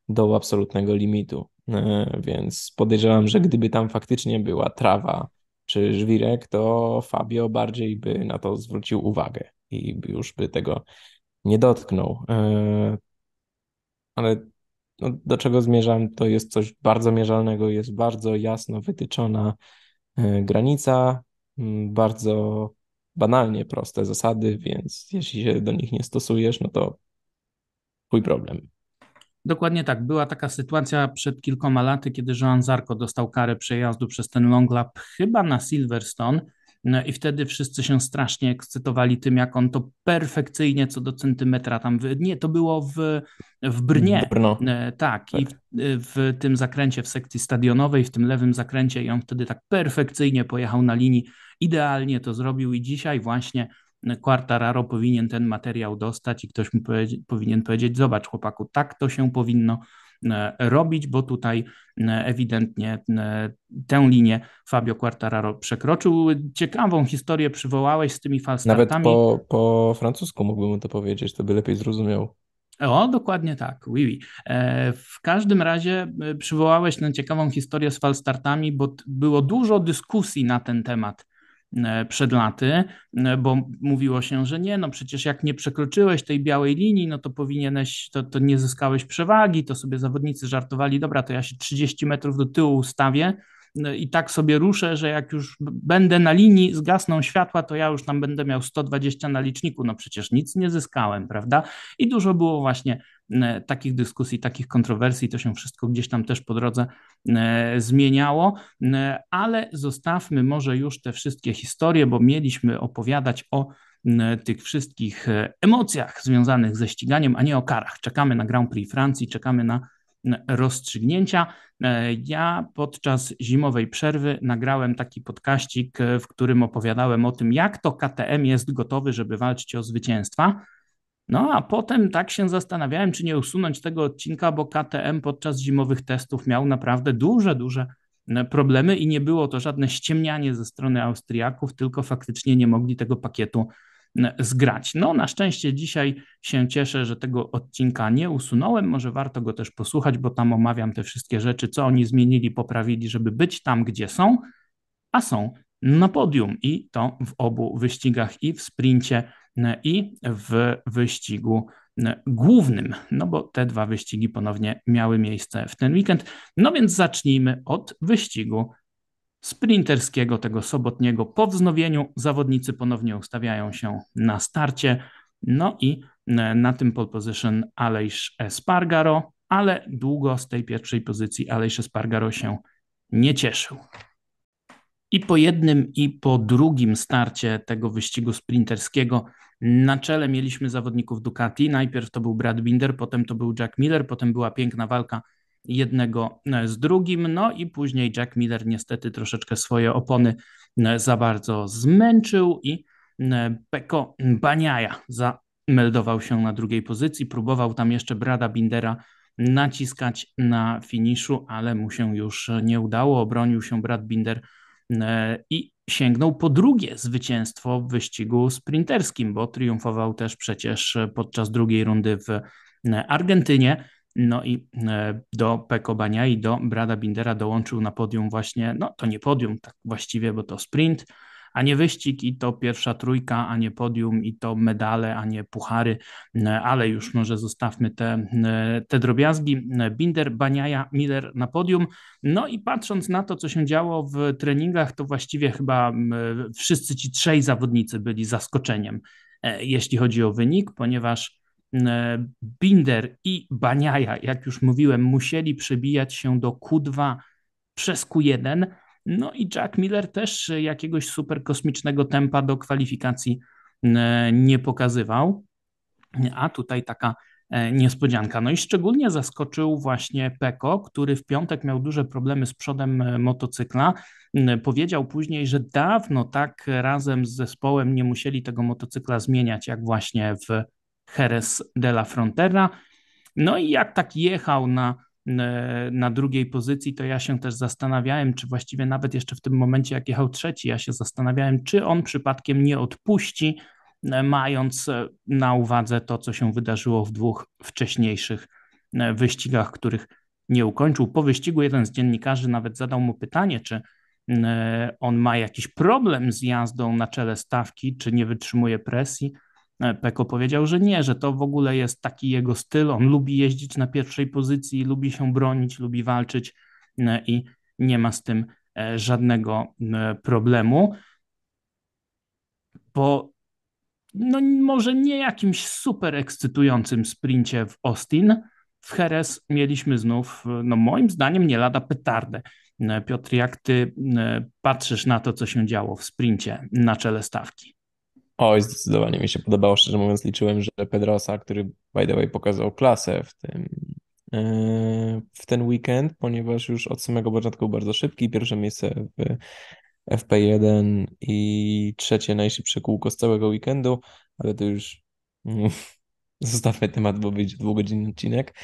do absolutnego limitu. E, więc podejrzewam, że gdyby tam faktycznie była trawa, czy Żwirek, to Fabio bardziej by na to zwrócił uwagę i już by tego nie dotknął. E, ale no, do czego zmierzam, to jest coś bardzo mierzalnego, jest bardzo jasno wytyczona e, granica, bardzo banalnie proste zasady, więc jeśli się do nich nie stosujesz, no to twój problem. Dokładnie tak. Była taka sytuacja przed kilkoma laty, kiedy Joan Zarko dostał karę przejazdu przez ten long lap chyba na Silverstone. No i wtedy wszyscy się strasznie ekscytowali tym, jak on to perfekcyjnie co do centymetra tam. wy, nie, to było w, w Brnie. Brno. Tak, tak. i w, tak. w, tym zakręcie w sekcji stadionowej, w tym lewym zakręcie, i on wtedy tak perfekcyjnie pojechał na linii, idealnie to zrobił i dzisiaj właśnie Quartararo powinien ten materiał dostać i ktoś mu powie, powinien powiedzieć: Zobacz, chłopaku, tak to się powinno e, robić, bo tutaj e, ewidentnie e, tę linię Fabio Quartararo przekroczył. Ciekawą historię przywołałeś z tymi falstartami. Nawet po, po francusku mógłbym to powiedzieć, to by lepiej zrozumiał. O, dokładnie tak, oui, oui. W każdym razie przywołałeś tę ciekawą historię z falstartami, bo było dużo dyskusji na ten temat E, przed laty, e, bo mówiło się, że nie, no przecież jak nie przekroczyłeś tej białej linii, no to powinieneś, to, to nie zyskałeś przewagi, to sobie zawodnicy żartowali, dobra, to ja się 30 metrów do tyłu ustawię, no i tak sobie ruszę, że jak już będę na linii, zgasną światła, to ja już tam będę miał 120 na liczniku. No przecież nic nie zyskałem, prawda? I dużo było właśnie E, takich dyskusji, takich kontrowersji, to się wszystko gdzieś tam też po drodze e, zmieniało, e, ale zostawmy może już te wszystkie historie, bo mieliśmy opowiadać o tych wszystkich emocjach związanych ze ściganiem, a nie o karach. Czekamy na Grand Prix Francji, czekamy na rozstrzygnięcia. Ja podczas zimowej przerwy nagrałem taki podkaścik, w którym opowiadałem o tym, jak to KTM jest gotowy, żeby walczyć o zwycięstwa. No a potem tak się zastanawiałem, czy nie usunąć tego odcinka, bo KTM podczas zimowych testów miał naprawdę duże, duże e, problemy i nie było to żadne ściemnianie ze strony Austriaków, tylko faktycznie nie mogli tego pakietu e, zgrać. No, na szczęście dzisiaj się cieszę, że tego odcinka nie usunąłem. Może warto go też posłuchać, bo tam omawiam te wszystkie rzeczy, co oni zmienili, poprawili, żeby być tam, gdzie są, a są na podium i to w obu wyścigach i w sprincie i w wyścigu e, głównym, no bo te dwa wyścigi ponownie miały miejsce w ten weekend. No więc zacznijmy od wyścigu sprinterskiego, tego sobotniego. Po wznowieniu zawodnicy ponownie ustawiają się na starcie. No i e, na tym pole position Alejsz Spargaro, ale długo z tej pierwszej pozycji Alejsz Spargaro się nie cieszył. I po jednym i po drugim starcie tego wyścigu sprinterskiego na czele mieliśmy zawodników Ducati. Najpierw to był Brad Binder, potem to był Jack Miller, potem była piękna walka jednego e, z drugim. No i później Jack Miller niestety troszeczkę swoje opony e, za bardzo zmęczył i e, Peko Baniaja zameldował się na drugiej pozycji. Próbował tam jeszcze Brada Bindera naciskać na finiszu, ale mu się już nie udało. Obronił się Brad Binder E, i sięgnął po drugie zwycięstwo w wyścigu sprinterskim, bo triumfował też przecież podczas drugiej rundy w e, Argentynie. No i e, do Pekobania i do Brada Bindera dołączył na podium właśnie, no to nie podium tak właściwie, bo to sprint, a nie wyścig i to pierwsza trójka, a nie podium i to medale, a nie puchary, ale już może zostawmy te, te drobiazgi. Binder, Baniaja, Miller na podium. No i patrząc na to, co się działo w treningach, to właściwie chyba wszyscy ci trzej zawodnicy byli zaskoczeniem, e, jeśli chodzi o wynik, ponieważ Binder i Baniaja, jak już mówiłem, musieli przebijać się do Q2 przez Q1, no i Jack Miller też e, jakiegoś super kosmicznego tempa do kwalifikacji nie pokazywał. A tutaj taka e, niespodzianka. No i szczególnie zaskoczył właśnie Peko, który w piątek miał duże problemy z przodem e, motocykla. Powiedział później, że dawno tak razem z zespołem nie musieli tego motocykla zmieniać, jak właśnie w Jerez de la Frontera. No i jak tak jechał na E, na drugiej pozycji, to ja się też zastanawiałem, czy właściwie nawet jeszcze w tym momencie, jak jechał trzeci, ja się zastanawiałem, czy on przypadkiem nie odpuści, e, mając e, na uwadze to, co się wydarzyło w dwóch wcześniejszych wyścigach, których nie ukończył. Po wyścigu jeden z dziennikarzy nawet zadał mu pytanie, czy on ma jakiś problem z jazdą na czele stawki, czy nie wytrzymuje presji. E, Peko powiedział, że nie, że to w ogóle jest taki jego styl. On lubi jeździć na pierwszej pozycji, lubi się bronić, lubi walczyć e, i nie ma z tym e, żadnego problemu. Po no może nie jakimś super ekscytującym sprincie w Austin, w Jerez mieliśmy znów, no moim zdaniem, nie lada petardę. Piotr, jak ty patrzysz na to, co się działo w sprincie na czele stawki? Oj, zdecydowanie mi się podobało. Szczerze mówiąc, liczyłem, że Pedrosa, który by the way pokazał klasę w tym e, w ten weekend, ponieważ już od samego początku bardzo szybki, pierwsze miejsce w FP1 i trzecie najszybsze kółko z całego weekendu, ale to już mm, *laughs* zostawmy temat, bo będzie dwugodzinny odcinek.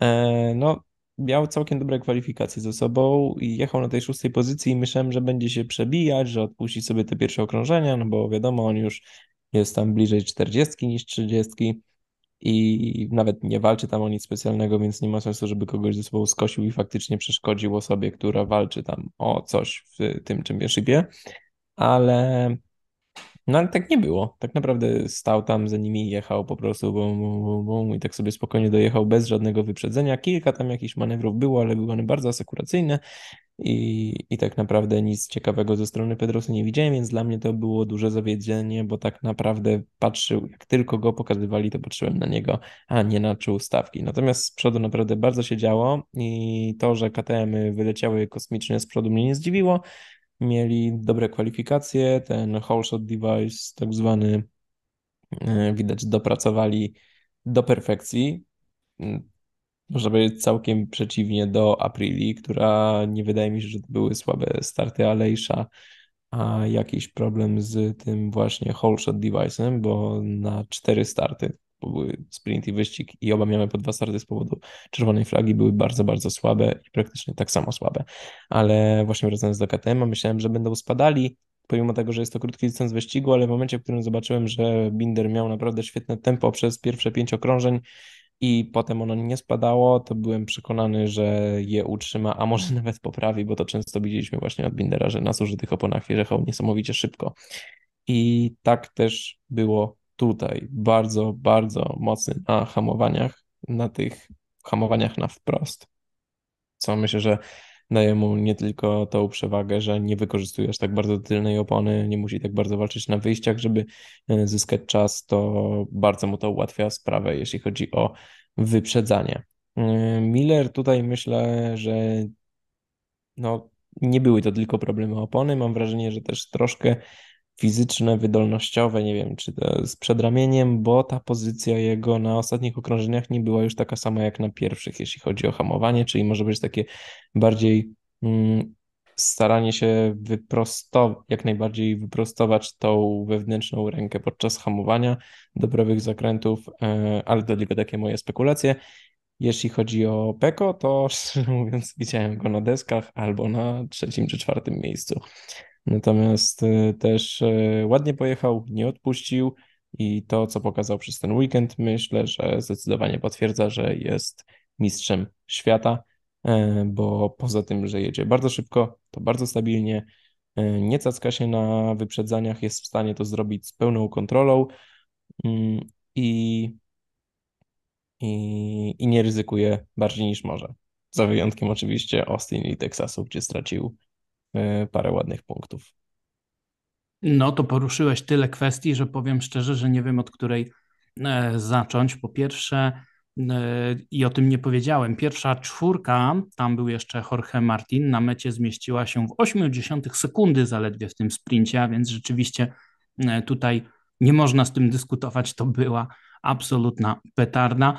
E, no, miał całkiem dobre kwalifikacje ze sobą i jechał na tej szóstej pozycji i myślałem, że będzie się przebijać, że odpuści sobie te pierwsze okrążenia, no bo wiadomo, on już jest tam bliżej 40 niż 30 i nawet nie walczy tam o nic specjalnego, więc nie ma sensu, żeby kogoś ze sobą skosił i faktycznie przeszkodził osobie, która walczy tam o coś w tym czempionshipie, ale no ale tak nie było. Tak naprawdę stał tam za nimi i jechał po prostu bum, bum, bum, i tak sobie spokojnie dojechał bez żadnego wyprzedzenia. Kilka tam jakichś manewrów było, ale były one bardzo asekuracyjne i, i tak naprawdę nic ciekawego ze strony Pedrosa nie widziałem, więc dla mnie to było duże zawiedzenie, bo tak naprawdę patrzył, jak tylko go pokazywali, to patrzyłem na niego, a nie na czuł stawki. Natomiast z przodu naprawdę bardzo się działo i to, że KTM wyleciały kosmicznie z przodu mnie nie zdziwiło, mieli dobre kwalifikacje, ten whole shot device tak zwany e, widać dopracowali do perfekcji. może mm, być całkiem przeciwnie do Aprili, która nie wydaje mi się, że to były słabe starty Alejsza, a jakiś problem z tym właśnie whole shot device'em, bo na cztery starty bo były sprint i wyścig i oba miały po dwa starty z powodu czerwonej flagi, były bardzo, bardzo słabe i praktycznie tak samo słabe. Ale właśnie wracając do KTM, myślałem, że będą spadali, pomimo tego, że jest to krótki dystans wyścigu, ale w momencie, w którym zobaczyłem, że Binder miał naprawdę świetne tempo przez pierwsze pięć okrążeń i potem ono nie spadało, to byłem przekonany, że je utrzyma, a może *laughs* nawet poprawi, bo to często widzieliśmy właśnie od Bindera, że na zużytych oponach wierzechał niesamowicie szybko. I tak też było tutaj bardzo, bardzo mocny na hamowaniach, na tych hamowaniach na wprost. Co myślę, że daje mu nie tylko tą przewagę, że nie wykorzystujesz tak bardzo tylnej opony, nie musi tak bardzo walczyć na wyjściach, żeby e, zyskać czas, to bardzo mu to ułatwia sprawę, jeśli chodzi o wyprzedzanie. E, Miller tutaj myślę, że no, nie były to tylko problemy opony. Mam wrażenie, że też troszkę fizyczne, wydolnościowe, nie wiem, czy z przedramieniem, bo ta pozycja jego na ostatnich okrążeniach nie była już taka sama jak na pierwszych, jeśli chodzi o hamowanie, czyli może być takie bardziej mm, staranie się wyprostować, jak najbardziej wyprostować tą wewnętrzną rękę podczas hamowania do prawych zakrętów, e, ale to tylko takie moje spekulacje. Jeśli chodzi o Peko, to *laughs* szczerze mówiąc widziałem go na deskach albo na trzecim czy czwartym miejscu. Natomiast y, też y, ładnie pojechał, nie odpuścił i to, co pokazał przez ten weekend, myślę, że zdecydowanie potwierdza, że jest mistrzem świata, e, bo poza tym, że jedzie bardzo szybko, to bardzo stabilnie, e, nie cacka się na wyprzedzaniach, jest w stanie to zrobić z pełną kontrolą mm, i, i, i nie ryzykuje bardziej niż może. Za wyjątkiem oczywiście Austin i Teksasu, gdzie stracił E, parę ładnych punktów. No to poruszyłeś tyle kwestii, że powiem szczerze, że nie wiem od której e, zacząć. Po pierwsze, e, i o tym nie powiedziałem. Pierwsza czwórka, tam był jeszcze Jorge Martin, na mecie zmieściła się w 0,8 sekundy zaledwie w tym sprincie, a więc rzeczywiście tutaj nie można z tym dyskutować, to była absolutna petarda.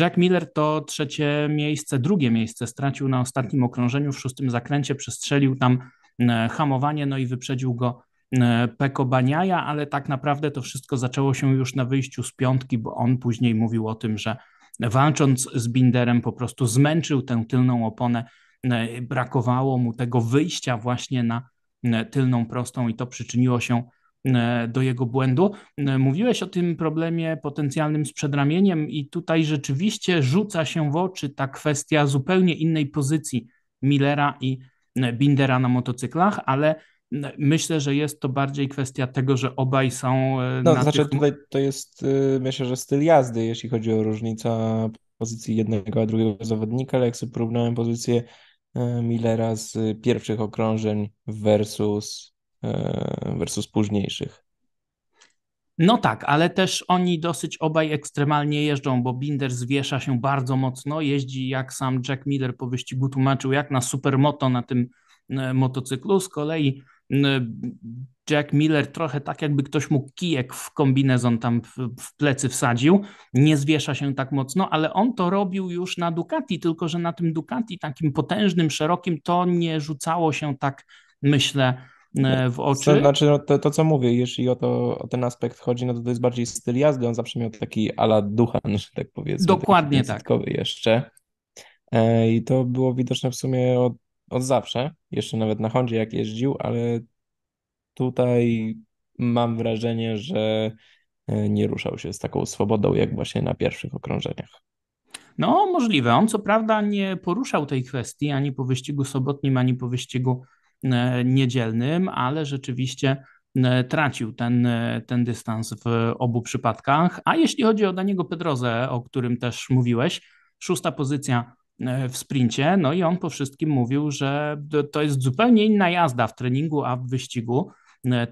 Jack Miller to trzecie miejsce, drugie miejsce stracił na ostatnim okrążeniu w szóstym zakręcie, przestrzelił tam e, hamowanie, no i wyprzedził go e, Peko Baniaja, ale tak naprawdę to wszystko zaczęło się już na wyjściu z piątki, bo on później mówił o tym, że walcząc z Binderem po prostu zmęczył tę tylną oponę, e, brakowało mu tego wyjścia właśnie na tylną prostą i to przyczyniło się E, do jego błędu. E, mówiłeś o tym problemie potencjalnym z przedramieniem, i tutaj rzeczywiście rzuca się w oczy ta kwestia zupełnie innej pozycji Millera i e, Bindera na motocyklach, ale myślę, że jest to bardziej kwestia tego, że obaj są. No, na znaczy tych... tutaj to jest, myślę, że styl jazdy, jeśli chodzi o różnicę pozycji jednego a drugiego zawodnika, ale jak sobie porównałem pozycję Millera z pierwszych okrążeń versus E, versus późniejszych. No tak, ale też oni dosyć obaj ekstremalnie jeżdżą, bo Binder zwiesza się bardzo mocno, jeździ jak sam Jack Miller po wyścigu tłumaczył, jak na supermoto na tym e, motocyklu. Z kolei e, Jack Miller trochę tak, jakby ktoś mu kijek w kombinezon tam w, w, plecy wsadził. Nie zwiesza się tak mocno, ale on to robił już na Ducati, tylko że na tym Ducati takim potężnym, szerokim to nie rzucało się tak, myślę, E, mhm. w oczy. To znaczy, no, to, to, co mówię, jeśli o, to, o ten aspekt chodzi, no to to jest bardziej styl jazdy, on zawsze miał taki ala duchan, *laughs* że tak powiedzmy. Dokładnie tak. jeszcze. E, I to było widoczne w sumie od, od zawsze, jeszcze nawet na Hondzie jak jeździł, ale tutaj mam wrażenie, że e, nie ruszał się z taką swobodą jak właśnie na pierwszych okrążeniach. No, możliwe. On co prawda nie poruszał tej kwestii ani po wyścigu sobotnim, ani po wyścigu E, niedzielnym, ale rzeczywiście e, tracił ten, e, ten dystans w obu przypadkach. A jeśli chodzi o Daniego Pedrozę, o którym też mówiłeś, szósta pozycja w sprincie, no i on po wszystkim mówił, że to jest zupełnie inna jazda w treningu, a w wyścigu.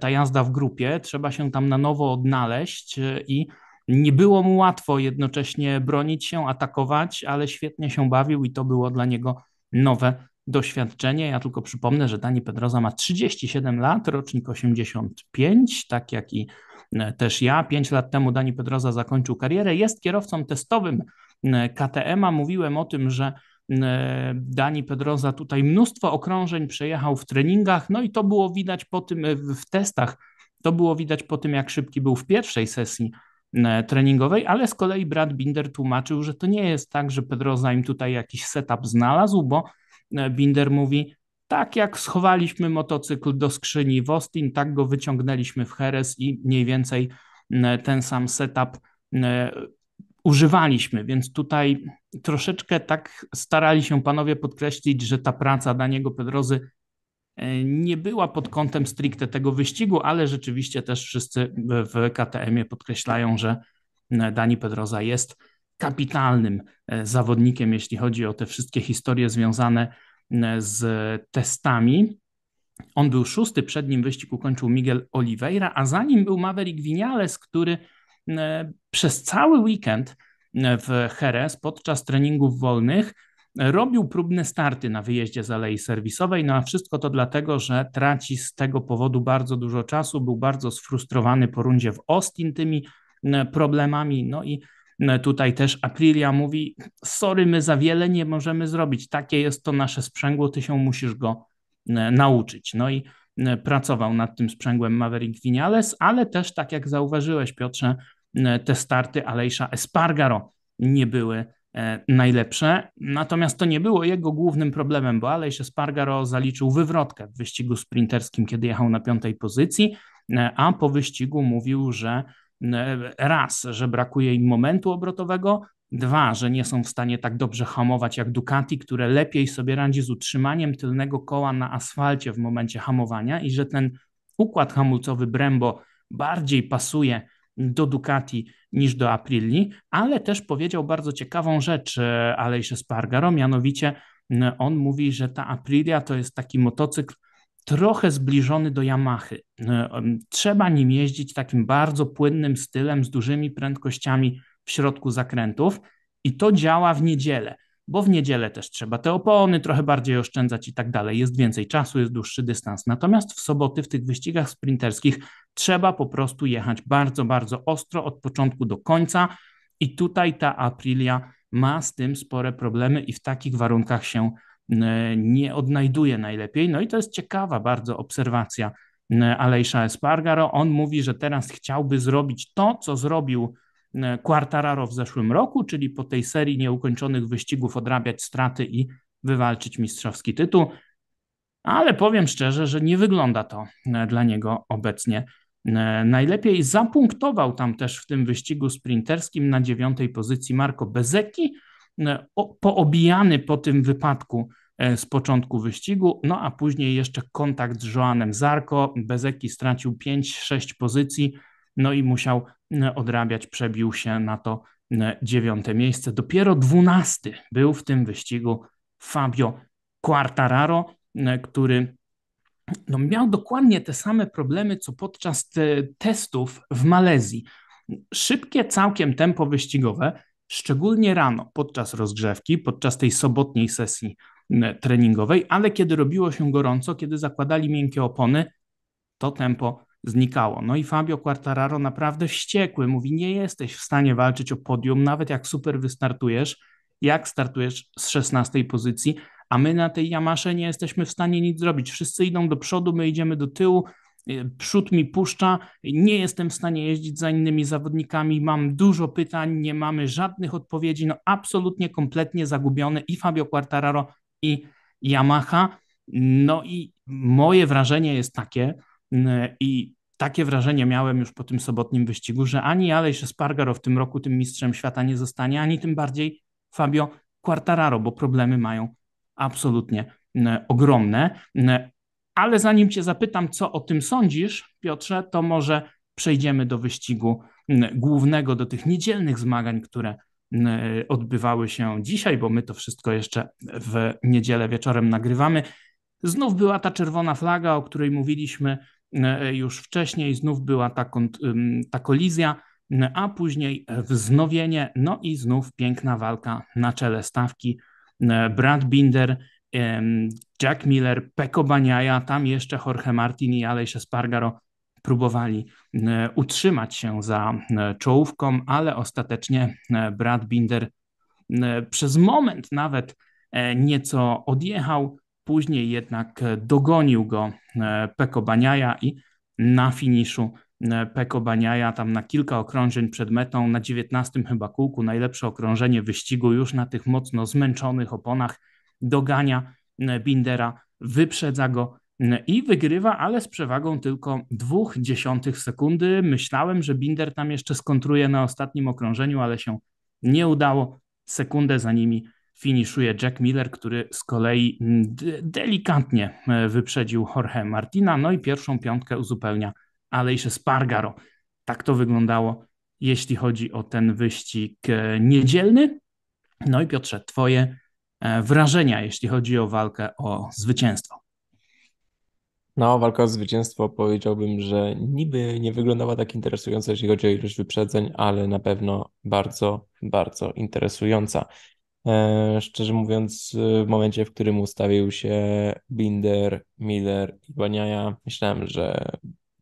Ta jazda w grupie, trzeba się tam na nowo odnaleźć i nie było mu łatwo jednocześnie bronić się, atakować, ale świetnie się bawił i to było dla niego nowe doświadczenie. Ja tylko przypomnę, że Dani Pedroza ma 37 lat, rocznik 85, tak jak i e, też ja. 5 lat temu Dani Pedroza zakończył karierę. Jest kierowcą testowym e, KTM-a. Mówiłem o tym, że e, Dani Pedroza tutaj mnóstwo okrążeń przejechał w treningach, no i to było widać po tym w testach. To było widać po tym, jak szybki był w pierwszej sesji treningowej, ale z kolei Brad Binder tłumaczył, że to nie jest tak, że Pedroza im tutaj jakiś setup znalazł, bo Binder mówi, tak jak schowaliśmy motocykl do skrzyni w Austin, tak go wyciągnęliśmy w Heres i mniej więcej mm, ten sam setup mm, używaliśmy, więc tutaj troszeczkę tak starali się panowie podkreślić, że ta praca Daniego Pedrozy e, nie była pod kątem stricte tego wyścigu, ale rzeczywiście też wszyscy w KTM-ie podkreślają, że mm, Dani Pedroza jest kapitalnym e, zawodnikiem, jeśli chodzi o te wszystkie historie związane e, z testami. On był szósty, przed nim wyścig ukończył Miguel Oliveira, a za nim był Maverick Vinales, który e, przez cały weekend w Jerez podczas treningów wolnych robił próbne starty na wyjeździe z alei serwisowej, no a wszystko to dlatego, że traci z tego powodu bardzo dużo czasu, był bardzo sfrustrowany po rundzie w Austin tymi problemami, no i E, tutaj też Aprilia mówi: Sorry, my za wiele nie możemy zrobić. Takie jest to nasze sprzęgło, ty się musisz go e, nauczyć. No i e, pracował nad tym sprzęgłem Maverick Vinales, ale też, tak jak zauważyłeś, Piotrze, te starty Alejsza Espargaro nie były najlepsze. Natomiast to nie było jego głównym problemem, bo Alejś Espargaro zaliczył wywrotkę w wyścigu sprinterskim, kiedy jechał na piątej pozycji, a po wyścigu mówił, że raz, że brakuje im momentu obrotowego, dwa, że nie są w stanie tak dobrze hamować jak Ducati, które lepiej sobie radzi z utrzymaniem tylnego koła na asfalcie w momencie hamowania i że ten układ hamulcowy Brembo bardziej pasuje do Ducati niż do Aprilli, ale też powiedział bardzo ciekawą rzecz e, Alejsze Spargaro, mianowicie on mówi, że ta Aprilia to jest taki motocykl, trochę zbliżony do Yamahy. No, trzeba nim jeździć takim bardzo płynnym stylem z dużymi prędkościami w środku zakrętów i to działa w niedzielę, bo w niedzielę też trzeba te opony trochę bardziej oszczędzać i tak dalej. Jest więcej czasu, jest dłuższy dystans. Natomiast w soboty w tych wyścigach sprinterskich trzeba po prostu jechać bardzo, bardzo ostro od początku do końca i tutaj ta Aprilia ma z tym spore problemy i w takich warunkach się E, nie odnajduje najlepiej. No i to jest ciekawa bardzo obserwacja e, Alejsza Espargaro. On mówi, że teraz chciałby zrobić to, co zrobił e, Quartararo w zeszłym roku, czyli po tej serii nieukończonych wyścigów odrabiać straty i wywalczyć mistrzowski tytuł. Ale powiem szczerze, że nie wygląda to dla niego obecnie najlepiej. Zapunktował tam też w tym wyścigu sprinterskim na dziewiątej pozycji Marco Bezeki, poobijany po tym wypadku E, z początku wyścigu, no a później jeszcze kontakt z Joanem Zarko. Bezeki stracił 5-6 pozycji, no i musiał e, odrabiać, przebił się na to e, dziewiąte miejsce. Dopiero dwunasty był w tym wyścigu Fabio Quartararo, który no, miał dokładnie te same problemy, co podczas te testów w Malezji. Szybkie całkiem tempo wyścigowe, szczególnie rano podczas rozgrzewki, podczas tej sobotniej sesji E, treningowej, ale kiedy robiło się gorąco, kiedy zakładali miękkie opony, to tempo znikało. No i Fabio Quartararo naprawdę wściekły, mówi: Nie jesteś w stanie walczyć o podium, nawet jak super wystartujesz, jak startujesz z 16 pozycji, a my na tej Yamasze nie jesteśmy w stanie nic zrobić. Wszyscy idą do przodu, my idziemy do tyłu. E, przód mi puszcza, nie jestem w stanie jeździć za innymi zawodnikami, mam dużo pytań, nie mamy żadnych odpowiedzi, no absolutnie kompletnie zagubiony i Fabio Quartararo i Yamaha. No i moje wrażenie jest takie, mm, i takie wrażenie miałem już po tym sobotnim wyścigu, że ani Aleix Spargaro w tym roku tym mistrzem świata nie zostanie, ani tym bardziej Fabio Quartararo, bo problemy mają absolutnie mm, ogromne. Mm, ale zanim Cię zapytam, co o tym sądzisz, Piotrze, to może przejdziemy do wyścigu głównego, do tych niedzielnych zmagań, które E, odbywały się dzisiaj, bo my to wszystko jeszcze w niedzielę wieczorem nagrywamy. Znów była ta czerwona flaga, o której mówiliśmy e, już wcześniej, znów była ta, ta kolizja, a później wznowienie, no i znów piękna walka na czele stawki. Brad Binder, Jack Miller, Peko Baniaja, tam jeszcze Jorge Martin i Aleix Spargaro próbowali e, utrzymać się za e, czołówką, ale ostatecznie e, Brad Binder przez moment nawet nieco odjechał, później jednak dogonił go Peko Baniaja i na finiszu Peko Baniaja tam na kilka okrążeń przed metą, na 19 chyba kółku, najlepsze okrążenie wyścigu już na tych mocno zmęczonych oponach, dogania Bindera, wyprzedza go i wygrywa, ale z przewagą tylko dwóch dziesiątych sekundy. Myślałem, że Binder tam jeszcze skontruje na ostatnim okrążeniu, ale się nie udało. Sekundę za nimi finiszuje Jack Miller, który z kolei mm, delikatnie e, wyprzedził Jorge Martina, no i pierwszą piątkę uzupełnia Alejsze Spargaro. Tak to wyglądało, jeśli chodzi o ten wyścig e, niedzielny. No i Piotrze, twoje e, wrażenia, jeśli chodzi o walkę o zwycięstwo. No, walka o zwycięstwo powiedziałbym, że niby nie wyglądała tak interesująca, jeśli chodzi o ilość wyprzedzeń, ale na pewno bardzo, bardzo interesująca. E, szczerze mówiąc, w momencie, w którym ustawił się Binder, Miller i Baniaja, myślałem, że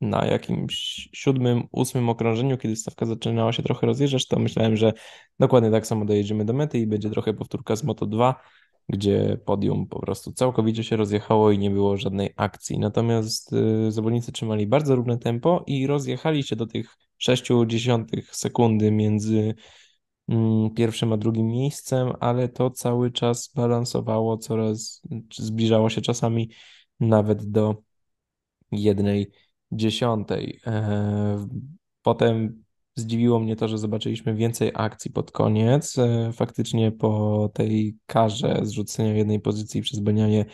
na jakimś siódmym, ósmym okrążeniu, kiedy stawka zaczynała się trochę rozjeżdżać, to myślałem, że dokładnie tak samo dojedziemy do mety i będzie trochę powtórka z Moto 2, gdzie podium po prostu całkowicie się rozjechało i nie było żadnej akcji. Natomiast y, zawodnicy trzymali bardzo równe tempo i rozjechali się do tych dziesiątych sekundy między mm, pierwszym a drugim miejscem, ale to cały czas balansowało, coraz zbliżało się czasami nawet do jednej dziesiątej. E, potem Zdziwiło mnie to, że zobaczyliśmy więcej akcji pod koniec. E, faktycznie po tej karze zrzucenia jednej pozycji przez Benianie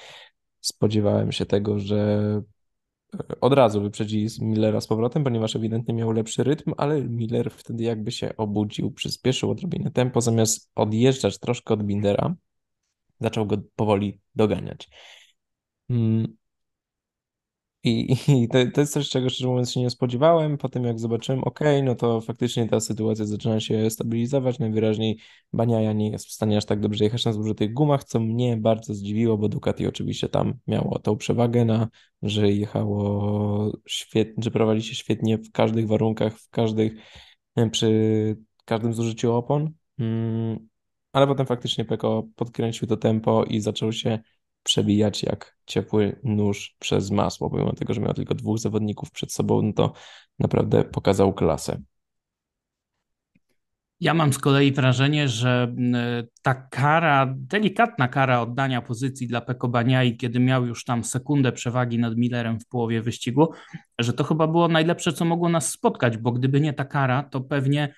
spodziewałem się tego, że e, od razu wyprzedzi Millera z powrotem, ponieważ ewidentnie miał lepszy rytm, ale Miller wtedy jakby się obudził, przyspieszył odrobinę tempo, zamiast odjeżdżać troszkę od Bindera, zaczął go powoli doganiać. Mm, i, i to, to, jest coś, czego szczerze mówiąc się nie spodziewałem. Po tym, jak zobaczyłem, ok, no to faktycznie ta sytuacja zaczyna się stabilizować. Najwyraźniej Baniaja nie jest w stanie aż tak dobrze jechać na zużytych gumach, co mnie bardzo zdziwiło, bo Ducati oczywiście tam miało tą przewagę, na, że jechało świetnie, że prowadzi się świetnie w każdych warunkach, w każdych, e, przy każdym zużyciu opon. Mm, ale potem faktycznie Peko podkręcił to tempo i zaczął się przebijać jak ciepły nóż przez masło. Pomimo tego, że miał tylko dwóch zawodników przed sobą, no to naprawdę pokazał klasę. Ja mam z kolei wrażenie, że ta kara, delikatna kara oddania pozycji dla Pekobaniai, kiedy miał już tam sekundę przewagi nad Millerem w połowie wyścigu, że to chyba było najlepsze, co mogło nas spotkać, bo gdyby nie ta kara, to pewnie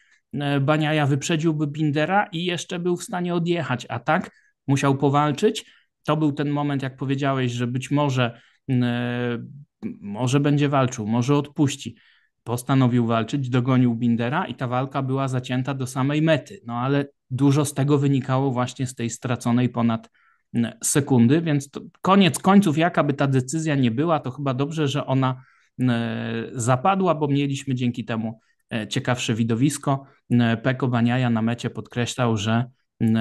Baniaja wyprzedziłby Bindera i jeszcze był w stanie odjechać, a tak musiał powalczyć to był ten moment, jak powiedziałeś, że być może, mm, e, może będzie walczył, może odpuści. Postanowił walczyć, dogonił Bindera i ta walka była zacięta do samej mety. No ale dużo z tego wynikało właśnie z tej straconej ponad mm, sekundy, więc koniec końców, jakaby ta decyzja nie była, to chyba dobrze, że ona mm, e, zapadła, bo mieliśmy dzięki temu e, ciekawsze widowisko. Peko Baniaja na mecie podkreślał, że Mm,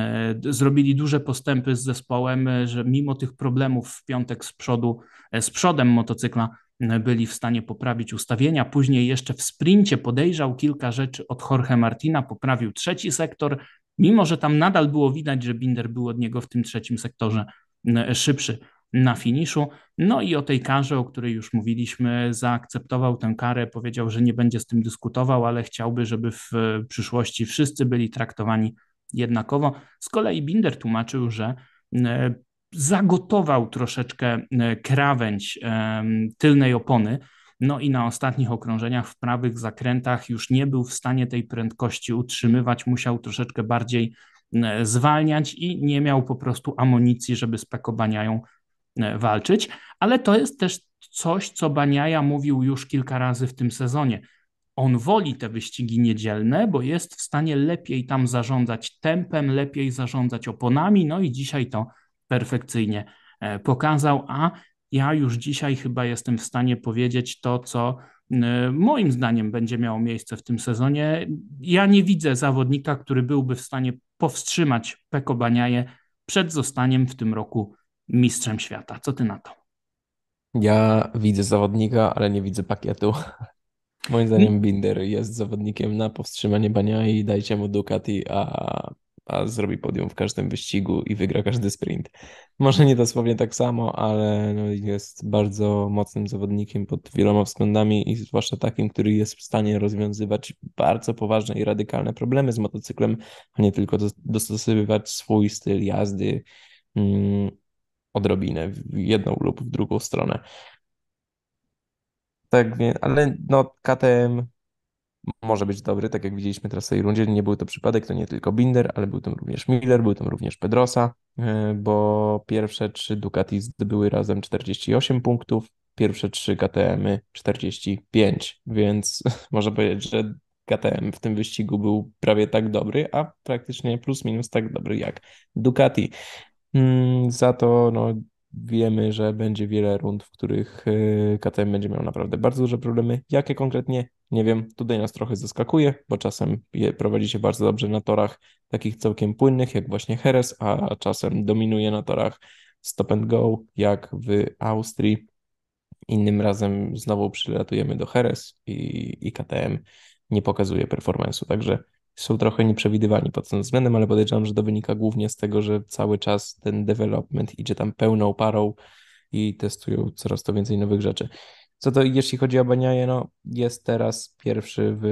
e, zrobili duże postępy z zespołem, e, że mimo tych problemów w piątek z przodu, e, z przodem motocykla, mm, byli w stanie poprawić ustawienia. Później jeszcze w sprincie podejrzał kilka rzeczy od Jorge Martina, poprawił trzeci sektor, mimo że tam nadal było widać, że Binder był od niego w tym trzecim sektorze mm, szybszy na finiszu. No i o tej karze, o której już mówiliśmy, zaakceptował tę karę, powiedział, że nie będzie z tym dyskutował, ale chciałby, żeby w przyszłości wszyscy byli traktowani jednakowo. Z kolei Binder tłumaczył, że e, zagotował troszeczkę e, krawędź e, tylnej opony, no i na ostatnich okrążeniach w prawych zakrętach już nie był w stanie tej prędkości utrzymywać, musiał troszeczkę bardziej zwalniać i nie miał po prostu amunicji, żeby z Peko Baniają walczyć, ale to jest też coś, co Baniaja mówił już kilka razy w tym sezonie on woli te wyścigi niedzielne, bo jest w stanie lepiej tam zarządzać tempem, lepiej zarządzać oponami, no i dzisiaj to perfekcyjnie e, pokazał, a ja już dzisiaj chyba jestem w stanie powiedzieć to, co e, moim zdaniem będzie miało miejsce w tym sezonie. Ja nie widzę zawodnika, który byłby w stanie powstrzymać Peko Baniaje przed zostaniem w tym roku mistrzem świata. Co ty na to? Ja widzę zawodnika, ale nie widzę pakietu. *laughs* Moim zdaniem Binder jest zawodnikiem na powstrzymanie bania i dajcie mu Ducati, a, a zrobi podium w każdym wyścigu i wygra każdy sprint. Może nie dosłownie tak samo, ale no jest bardzo mocnym zawodnikiem pod wieloma względami i zwłaszcza takim, który jest w stanie rozwiązywać bardzo poważne i radykalne problemy z motocyklem, a nie tylko dostosowywać swój styl jazdy mm, odrobinę w jedną lub w drugą stronę. Tak, ale no KTM może być dobry, tak jak widzieliśmy teraz w tej rundzie. Nie był to przypadek, to nie tylko Binder, ale był tam również Miller, był tam również Pedrosa, e, bo pierwsze trzy Ducati zdobyły razem 48 punktów, pierwsze trzy KTM 45, więc *laughs* można powiedzieć, że KTM w tym wyścigu był prawie tak dobry, a praktycznie plus minus tak dobry jak Ducati. Mm, za to no, wiemy, że będzie wiele rund, w których e, KTM będzie miał naprawdę bardzo duże problemy. Jakie konkretnie? Nie wiem. Tutaj nas trochę zaskakuje, bo czasem prowadzi się bardzo dobrze na torach takich całkiem płynnych, jak właśnie Heres, a czasem dominuje na torach stop and go, jak w Austrii. Innym razem znowu przylatujemy do Heres i, i KTM nie pokazuje performance'u. Także są trochę nieprzewidywalni pod tym względem, ale podejrzewam, że to wynika głównie z tego, że cały czas ten development idzie tam pełną parą i testują coraz to więcej nowych rzeczy. Co to jeśli chodzi o Baniaje, no jest teraz pierwszy w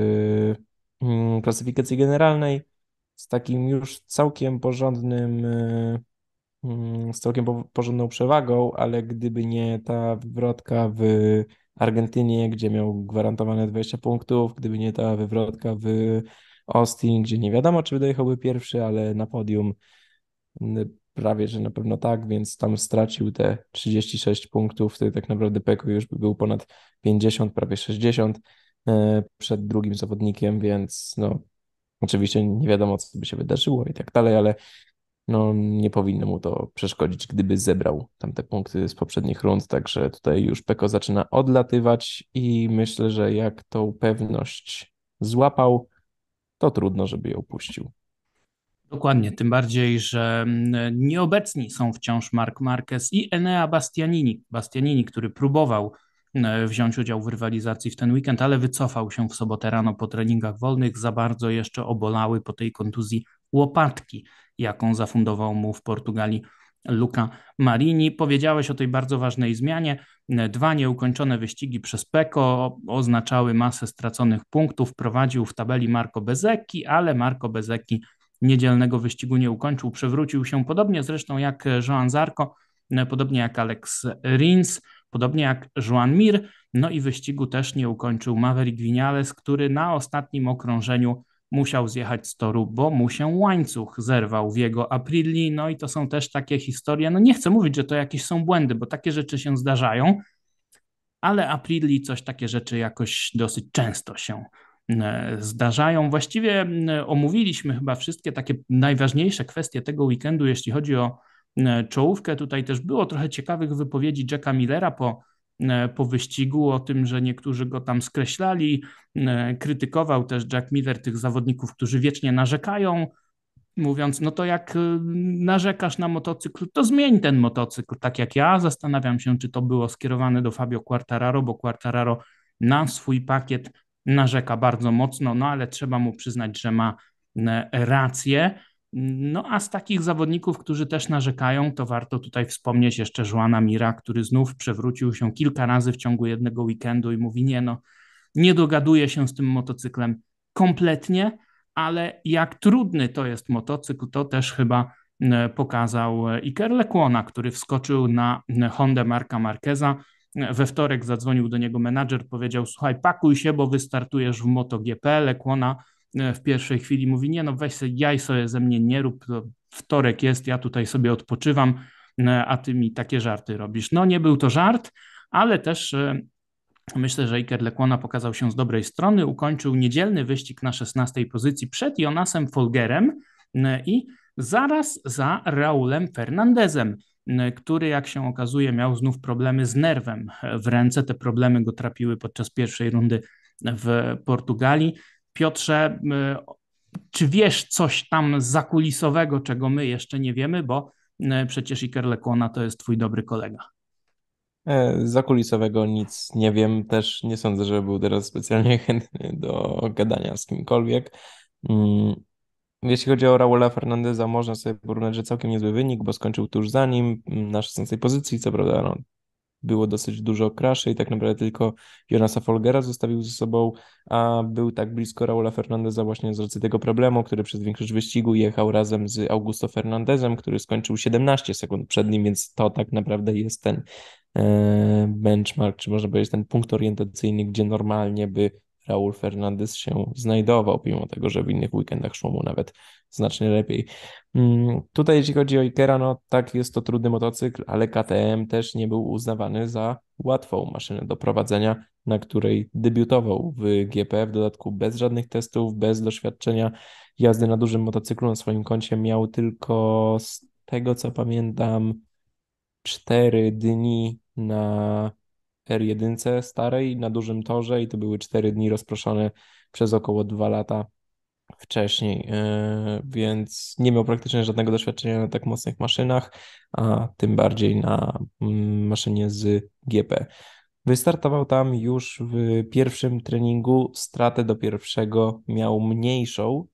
mm, klasyfikacji generalnej z takim już całkiem porządnym y, mm, z całkiem porządną przewagą, ale gdyby nie ta wywrotka w Argentynie, gdzie miał gwarantowane 20 punktów, gdyby nie ta wywrotka w Austin, gdzie nie wiadomo, czy dojechałby pierwszy, ale na podium mm, prawie, że na pewno tak, więc tam stracił te 36 punktów, wtedy tak naprawdę Peko już by był ponad 50, prawie 60 e, przed drugim zawodnikiem, więc no oczywiście nie wiadomo, co by się wydarzyło i tak dalej, ale no nie powinno mu to przeszkodzić, gdyby zebrał tamte punkty z poprzednich rund, także tutaj już Peko zaczyna odlatywać i myślę, że jak tą pewność złapał, to trudno, żeby ją puścił. Dokładnie, tym bardziej, że mm, nieobecni są wciąż Mark Marquez i Enea Bastianini. Bastianini, który próbował mm, wziąć udział w rywalizacji w ten weekend, ale wycofał się w sobotę rano po treningach wolnych. Za bardzo jeszcze obolały po tej kontuzji łopatki, jaką zafundował mu w Portugalii Luca Marini. Powiedziałeś o tej bardzo ważnej zmianie. Dwa nieukończone wyścigi przez Peko oznaczały masę straconych punktów. Prowadził w tabeli Marco Bezeki, ale Marco Bezeki niedzielnego wyścigu nie ukończył. Przewrócił się podobnie zresztą jak Joan Zarco, podobnie jak Alex Rins, podobnie jak Joan Mir. No i wyścigu też nie ukończył Maverick Vinales, który na ostatnim okrążeniu musiał zjechać z toru, bo mu się łańcuch zerwał w jego aprili. no i to są też takie historie, no nie chcę mówić, że to jakieś są błędy, bo takie rzeczy się zdarzają, ale aprili coś takie rzeczy jakoś dosyć często się e, zdarzają. Właściwie omówiliśmy chyba wszystkie takie najważniejsze kwestie tego weekendu, jeśli chodzi o e, czołówkę. Tutaj też było trochę ciekawych wypowiedzi Jacka Millera po E, po wyścigu, o tym, że niektórzy go tam skreślali. E, krytykował też Jack Miller tych zawodników, którzy wiecznie narzekają, mówiąc: No to jak y, narzekasz na motocykl, to zmień ten motocykl. Tak jak ja, zastanawiam się, czy to było skierowane do Fabio Quartararo, bo Quartararo na swój pakiet narzeka bardzo mocno, no ale trzeba mu przyznać, że ma e, rację. No a z takich zawodników, którzy też narzekają, to warto tutaj wspomnieć jeszcze Joana Mira, który znów przewrócił się kilka razy w ciągu jednego weekendu i mówi nie no, nie dogaduje się z tym motocyklem kompletnie, ale jak trudny to jest motocykl, to też chyba e, pokazał e, Iker Lekłona, który wskoczył na e, Hondę Marka Marqueza. We wtorek zadzwonił do niego menadżer, powiedział słuchaj pakuj się, bo wystartujesz w MotoGP. Lekłona E, w pierwszej chwili mówi, nie no weź se, jaj sobie ze mnie nie rób, wtorek jest, ja tutaj sobie odpoczywam, e, a ty mi takie żarty robisz. No nie był to żart, ale też e, myślę, że Iker Lekłona pokazał się z dobrej strony, ukończył niedzielny wyścig na 16 pozycji przed Jonasem Folgerem i zaraz za Raulem Fernandezem który, jak się okazuje, miał znów problemy z nerwem w ręce. Te problemy go trapiły podczas pierwszej rundy w Portugalii. Piotrze, czy wiesz coś tam zakulisowego, czego my jeszcze nie wiemy, bo przecież Iker Lekona to jest twój dobry kolega. E, zakulisowego nic nie wiem, też nie sądzę, że był teraz specjalnie *laughs* chętny do gadania z kimkolwiek. Mm, jeśli chodzi o Raula Fernandeza, można sobie porównać, że całkiem niezły wynik, bo skończył tuż za nim na 16 pozycji, co prawda no, było dosyć dużo kraszy i tak naprawdę tylko Jonasa Folgera zostawił ze sobą, a był tak blisko Raula Fernandeza właśnie z racji tego problemu, który przez większość wyścigu jechał razem z Augusto Fernandezem, który skończył 17 sekund przed nim, więc to tak naprawdę jest ten e, benchmark, czy można powiedzieć ten punkt orientacyjny, gdzie normalnie by Raul Fernandez się znajdował, mimo tego, że w innych weekendach szło mu nawet znacznie lepiej. Mm, tutaj jeśli chodzi o Ikera, no tak jest to trudny motocykl, ale KTM też nie był uznawany za łatwą maszynę do prowadzenia, na której debiutował w GP, w dodatku bez żadnych testów, bez doświadczenia jazdy na dużym motocyklu na swoim koncie miał tylko z tego co pamiętam 4 dni na R1 starej na dużym torze i to były 4 dni rozproszone przez około 2 lata wcześniej, e, więc nie miał praktycznie żadnego doświadczenia na tak mocnych maszynach, a tym bardziej na mm, maszynie z GP. Wystartował tam już w pierwszym treningu, stratę do pierwszego miał mniejszą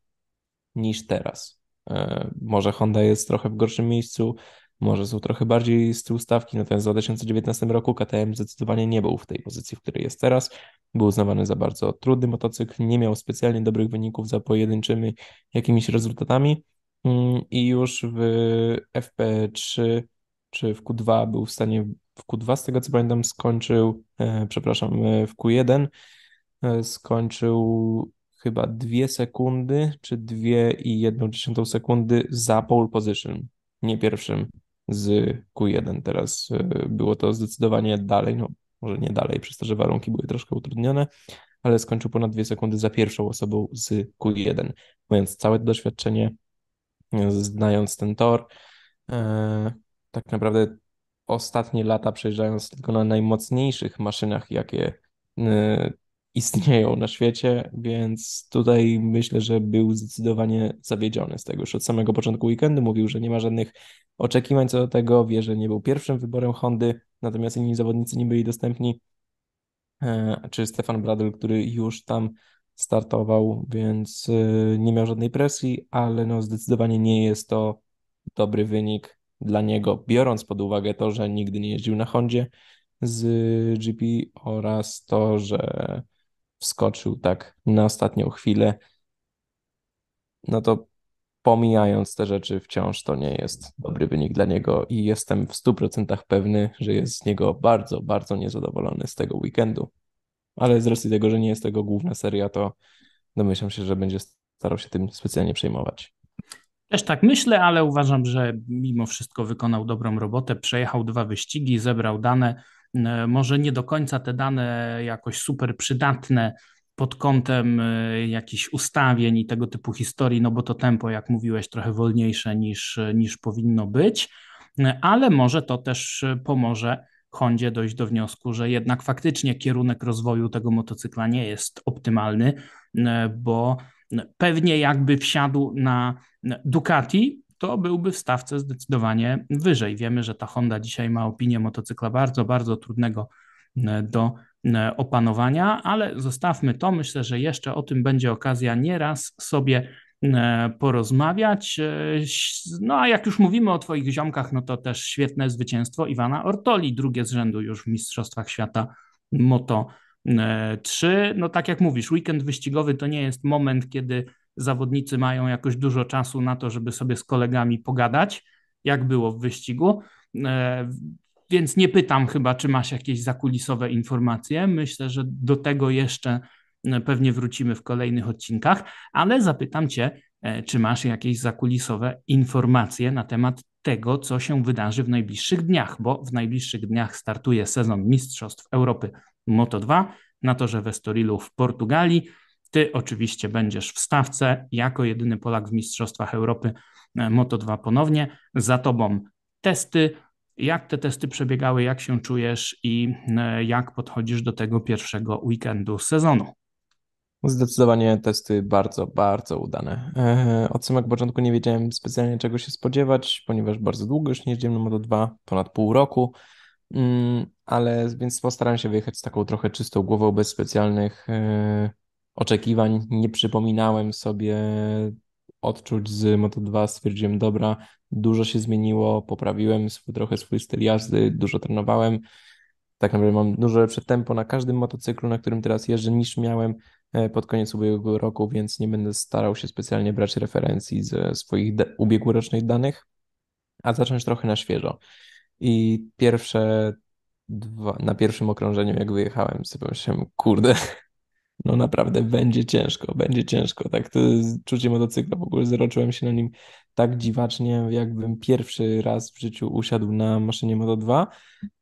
niż teraz. E, może Honda jest trochę w gorszym miejscu, może są trochę bardziej z tyłu stawki, natomiast w 2019 roku KTM zdecydowanie nie był w tej pozycji, w której jest teraz. Był uznawany za bardzo trudny motocykl, nie miał specjalnie dobrych wyników za pojedynczymi jakimiś rezultatami mm, i już w FP3 czy w Q2 był w stanie, w Q2 z tego co pamiętam skończył, e, przepraszam, e, w Q1 e, skończył chyba 2 sekundy, czy 2,1 sekundy za pole position, nie pierwszym z Q1. Teraz e, było to zdecydowanie dalej, no może nie dalej, przez to, że warunki były troszkę utrudnione, ale skończył ponad dwie sekundy za pierwszą osobą z Q1. Mając całe to doświadczenie, e, znając ten tor, e, tak naprawdę ostatnie lata przejeżdżając tylko na najmocniejszych maszynach, jakie istnieją na świecie, więc tutaj myślę, że był zdecydowanie zawiedziony z tego, już od samego początku weekendu mówił, że nie ma żadnych oczekiwań co do tego, wie, że nie był pierwszym wyborem Hondy, natomiast inni zawodnicy nie byli dostępni, e, czy Stefan Bradl, który już tam startował, więc e, nie miał żadnej presji, ale no zdecydowanie nie jest to dobry wynik dla niego, biorąc pod uwagę to, że nigdy nie jeździł na Hondzie z GP oraz to, że wskoczył tak na ostatnią chwilę, no to pomijając te rzeczy, wciąż to nie jest dobry wynik dla niego i jestem w 100% pewny, że jest z niego bardzo, bardzo niezadowolony z tego weekendu. Ale z racji tego, że nie jest tego główna seria, to domyślam się, że będzie starał się tym specjalnie przejmować. Też tak myślę, ale uważam, że mimo wszystko wykonał dobrą robotę. Przejechał dwa wyścigi, zebrał dane E, może nie do końca te dane jakoś super przydatne pod kątem e, jakichś ustawień i tego typu historii, no bo to tempo, jak mówiłeś, trochę wolniejsze niż, e, niż powinno być, ale może to też pomoże Hondzie dojść do wniosku, że jednak faktycznie kierunek rozwoju tego motocykla nie jest optymalny, bo pewnie jakby wsiadł na Ducati, to byłby w stawce zdecydowanie wyżej. Wiemy, że ta Honda dzisiaj ma opinię motocykla bardzo, bardzo trudnego e, do e, opanowania, ale zostawmy to. Myślę, że jeszcze o tym będzie okazja nieraz sobie e, porozmawiać. No a jak już mówimy o Twoich ziomkach, no to też świetne zwycięstwo Iwana Ortoli, drugie z rzędu już w Mistrzostwach Świata Moto 3. No tak jak mówisz, weekend wyścigowy to nie jest moment, kiedy zawodnicy mają jakoś dużo czasu na to, żeby sobie z kolegami pogadać, jak było w wyścigu. E, więc nie pytam chyba, czy masz jakieś zakulisowe informacje. Myślę, że do tego jeszcze e, pewnie wrócimy w kolejnych odcinkach, ale zapytam Cię, e, czy masz jakieś zakulisowe informacje na temat tego, co się wydarzy w najbliższych dniach, bo w najbliższych dniach startuje sezon Mistrzostw Europy Moto2 na torze Estorilu w Portugalii. Ty oczywiście będziesz w stawce jako jedyny Polak w Mistrzostwach Europy e, Moto 2 ponownie. Za tobą testy. Jak te testy przebiegały, jak się czujesz i e, jak podchodzisz do tego pierwszego weekendu sezonu? Zdecydowanie testy bardzo, bardzo udane. E, od samego początku nie wiedziałem specjalnie czego się spodziewać, ponieważ bardzo długo już nie jeździłem na Moto 2, ponad pół roku, mm, ale więc postaram się wyjechać z taką trochę czystą głową, bez specjalnych oczekiwań nie przypominałem sobie odczuć z Moto2. Stwierdziłem, dobra, dużo się zmieniło, poprawiłem swój, trochę swój styl jazdy, dużo trenowałem. Tak naprawdę mam dużo lepsze tempo na każdym motocyklu, na którym teraz jeżdżę, niż miałem e, pod koniec ubiegłego roku, więc nie będę starał się specjalnie brać referencji ze swoich ubiegłorocznych danych, a zacząć trochę na świeżo. I pierwsze dwa, na pierwszym okrążeniu, jak wyjechałem, sobie myślałem kurde, no naprawdę będzie ciężko, będzie ciężko. Tak, to czucie motocykla, w ogóle zroczyłem się na nim tak dziwacznie, jakbym pierwszy raz w życiu usiadł na maszynie Moto 2,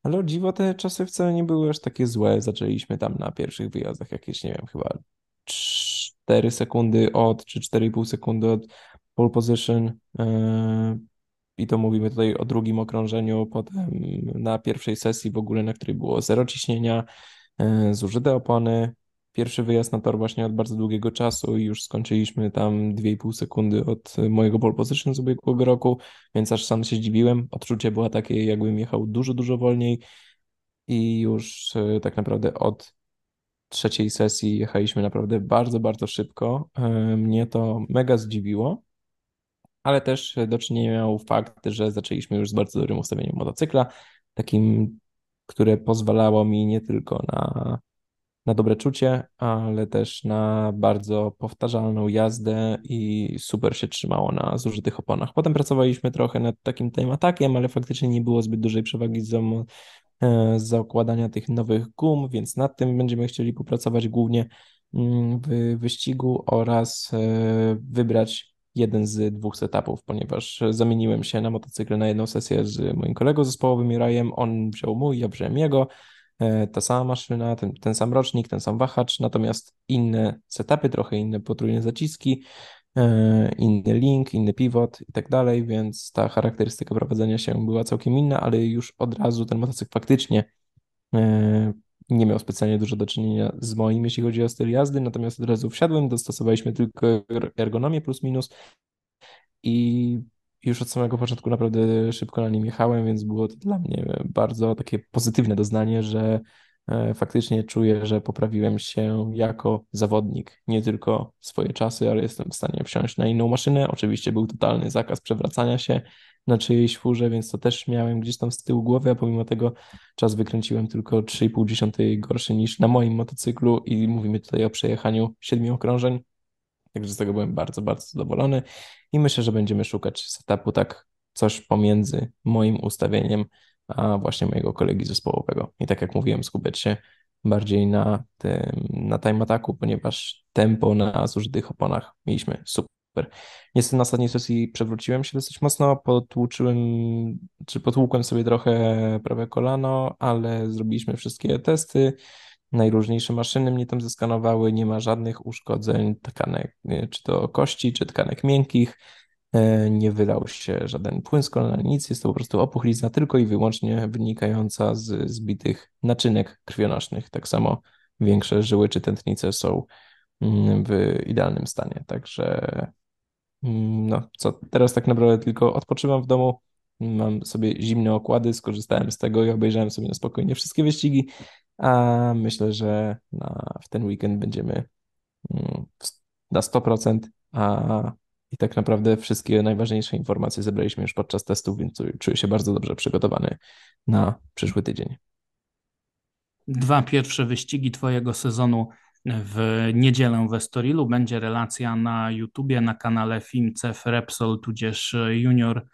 ale o dziwo te czasy wcale nie były aż takie złe. Zaczęliśmy tam na pierwszych wyjazdach jakieś, nie wiem, chyba 4 sekundy od, czy 4,5 sekundy od pole position, eee, i to mówimy tutaj o drugim okrążeniu, potem na pierwszej sesji w ogóle, na której było zero ciśnienia, eee, zużyte opony, Pierwszy wyjazd na tor właśnie od bardzo długiego czasu i już skończyliśmy tam 2,5 sekundy od mojego pole position z ubiegłego roku, więc aż sam się zdziwiłem. Odczucie było takie, jakbym jechał dużo, dużo wolniej i już e, tak naprawdę od trzeciej sesji jechaliśmy naprawdę bardzo, bardzo szybko. E, mnie to mega zdziwiło, ale też do czynienia miał fakt, że zaczęliśmy już z bardzo dobrym ustawieniem motocykla, takim, które pozwalało mi nie tylko na na dobre czucie, ale też na bardzo powtarzalną jazdę i super się trzymało na zużytych oponach. Potem pracowaliśmy trochę nad takim tym atakiem, ale faktycznie nie było zbyt dużej przewagi z e, zakładania tych nowych gum, więc nad tym będziemy chcieli popracować głównie mm, w wyścigu oraz e, wybrać jeden z dwóch setupów, ponieważ zamieniłem się na motocykl na jedną sesję z moim kolegą zespołowym Rajem, on wziął mój, ja wziąłem jego, E, ta sama maszyna, ten, ten sam rocznik, ten sam wahacz, natomiast inne setupy, trochę inne potrójne zaciski, e, inny link, inny pivot i tak dalej, więc ta charakterystyka prowadzenia się była całkiem inna, ale już od razu ten motocykl faktycznie e, nie miał specjalnie dużo do czynienia z moim, jeśli chodzi o styl jazdy, natomiast od razu wsiadłem, dostosowaliśmy tylko ergonomię plus minus i już od samego początku naprawdę szybko na nim jechałem, więc było to dla mnie bardzo takie pozytywne doznanie, że e, faktycznie czuję, że poprawiłem się jako zawodnik. Nie tylko swoje czasy, ale jestem w stanie wsiąść na inną maszynę. Oczywiście był totalny zakaz przewracania się na czyjejś furze, więc to też miałem gdzieś tam z tyłu głowy, a pomimo tego czas wykręciłem tylko 3,5 gorszy niż na moim motocyklu i mówimy tutaj o przejechaniu siedmiu okrążeń Także z tego byłem bardzo, bardzo zadowolony i myślę, że będziemy szukać setupu tak coś pomiędzy moim ustawieniem a właśnie mojego kolegi zespołowego. I tak jak mówiłem, skupiać się bardziej na, tym, na time ataku, ponieważ tempo na zużytych oponach mieliśmy super. Niestety na ostatniej sesji przewróciłem się dosyć mocno, potłuczyłem, czy potłukłem sobie trochę prawe kolano, ale zrobiliśmy wszystkie testy, Najróżniejsze maszyny mnie tam zeskanowały, nie ma żadnych uszkodzeń tkanek, e, czy to kości, czy tkanek miękkich, e, nie wylał się żaden płyn z kolana, nic, jest to po prostu opuchlizna tylko i wyłącznie wynikająca z zbitych naczynek krwionośnych. Tak samo większe żyły czy tętnice są mm, w idealnym stanie, także mm, no co, teraz tak naprawdę tylko odpoczywam w domu, mam sobie zimne okłady, skorzystałem z tego i obejrzałem sobie na spokojnie wszystkie wyścigi a myślę, że na, w ten weekend będziemy mm, na 100%, a i tak naprawdę wszystkie najważniejsze informacje zebraliśmy już podczas testów, więc czuję się bardzo dobrze przygotowany na przyszły tydzień. Dwa pierwsze wyścigi Twojego sezonu w niedzielę w Estorilu. Będzie relacja na YouTubie, na kanale FilmCef Repsol tudzież Junior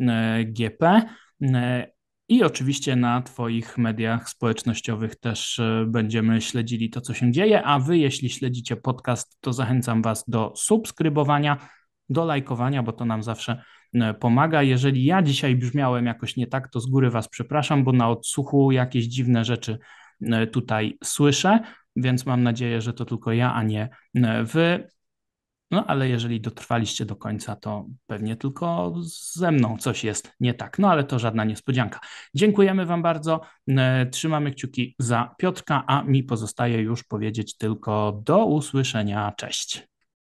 e, GP. E, i oczywiście na Twoich mediach społecznościowych też e, będziemy śledzili to, co się dzieje. A Wy, jeśli śledzicie podcast, to zachęcam Was do subskrybowania, do lajkowania, bo to nam zawsze e, pomaga. Jeżeli ja dzisiaj brzmiałem jakoś nie tak, to z góry Was przepraszam, bo na odsłuchu jakieś dziwne rzeczy e, tutaj słyszę, więc mam nadzieję, że to tylko ja, a nie Wy. No ale jeżeli dotrwaliście do końca, to pewnie tylko ze mną coś jest nie tak. No ale to żadna niespodzianka. Dziękujemy Wam bardzo. E, trzymamy kciuki za Piotrka, a mi pozostaje już powiedzieć tylko do usłyszenia. Cześć.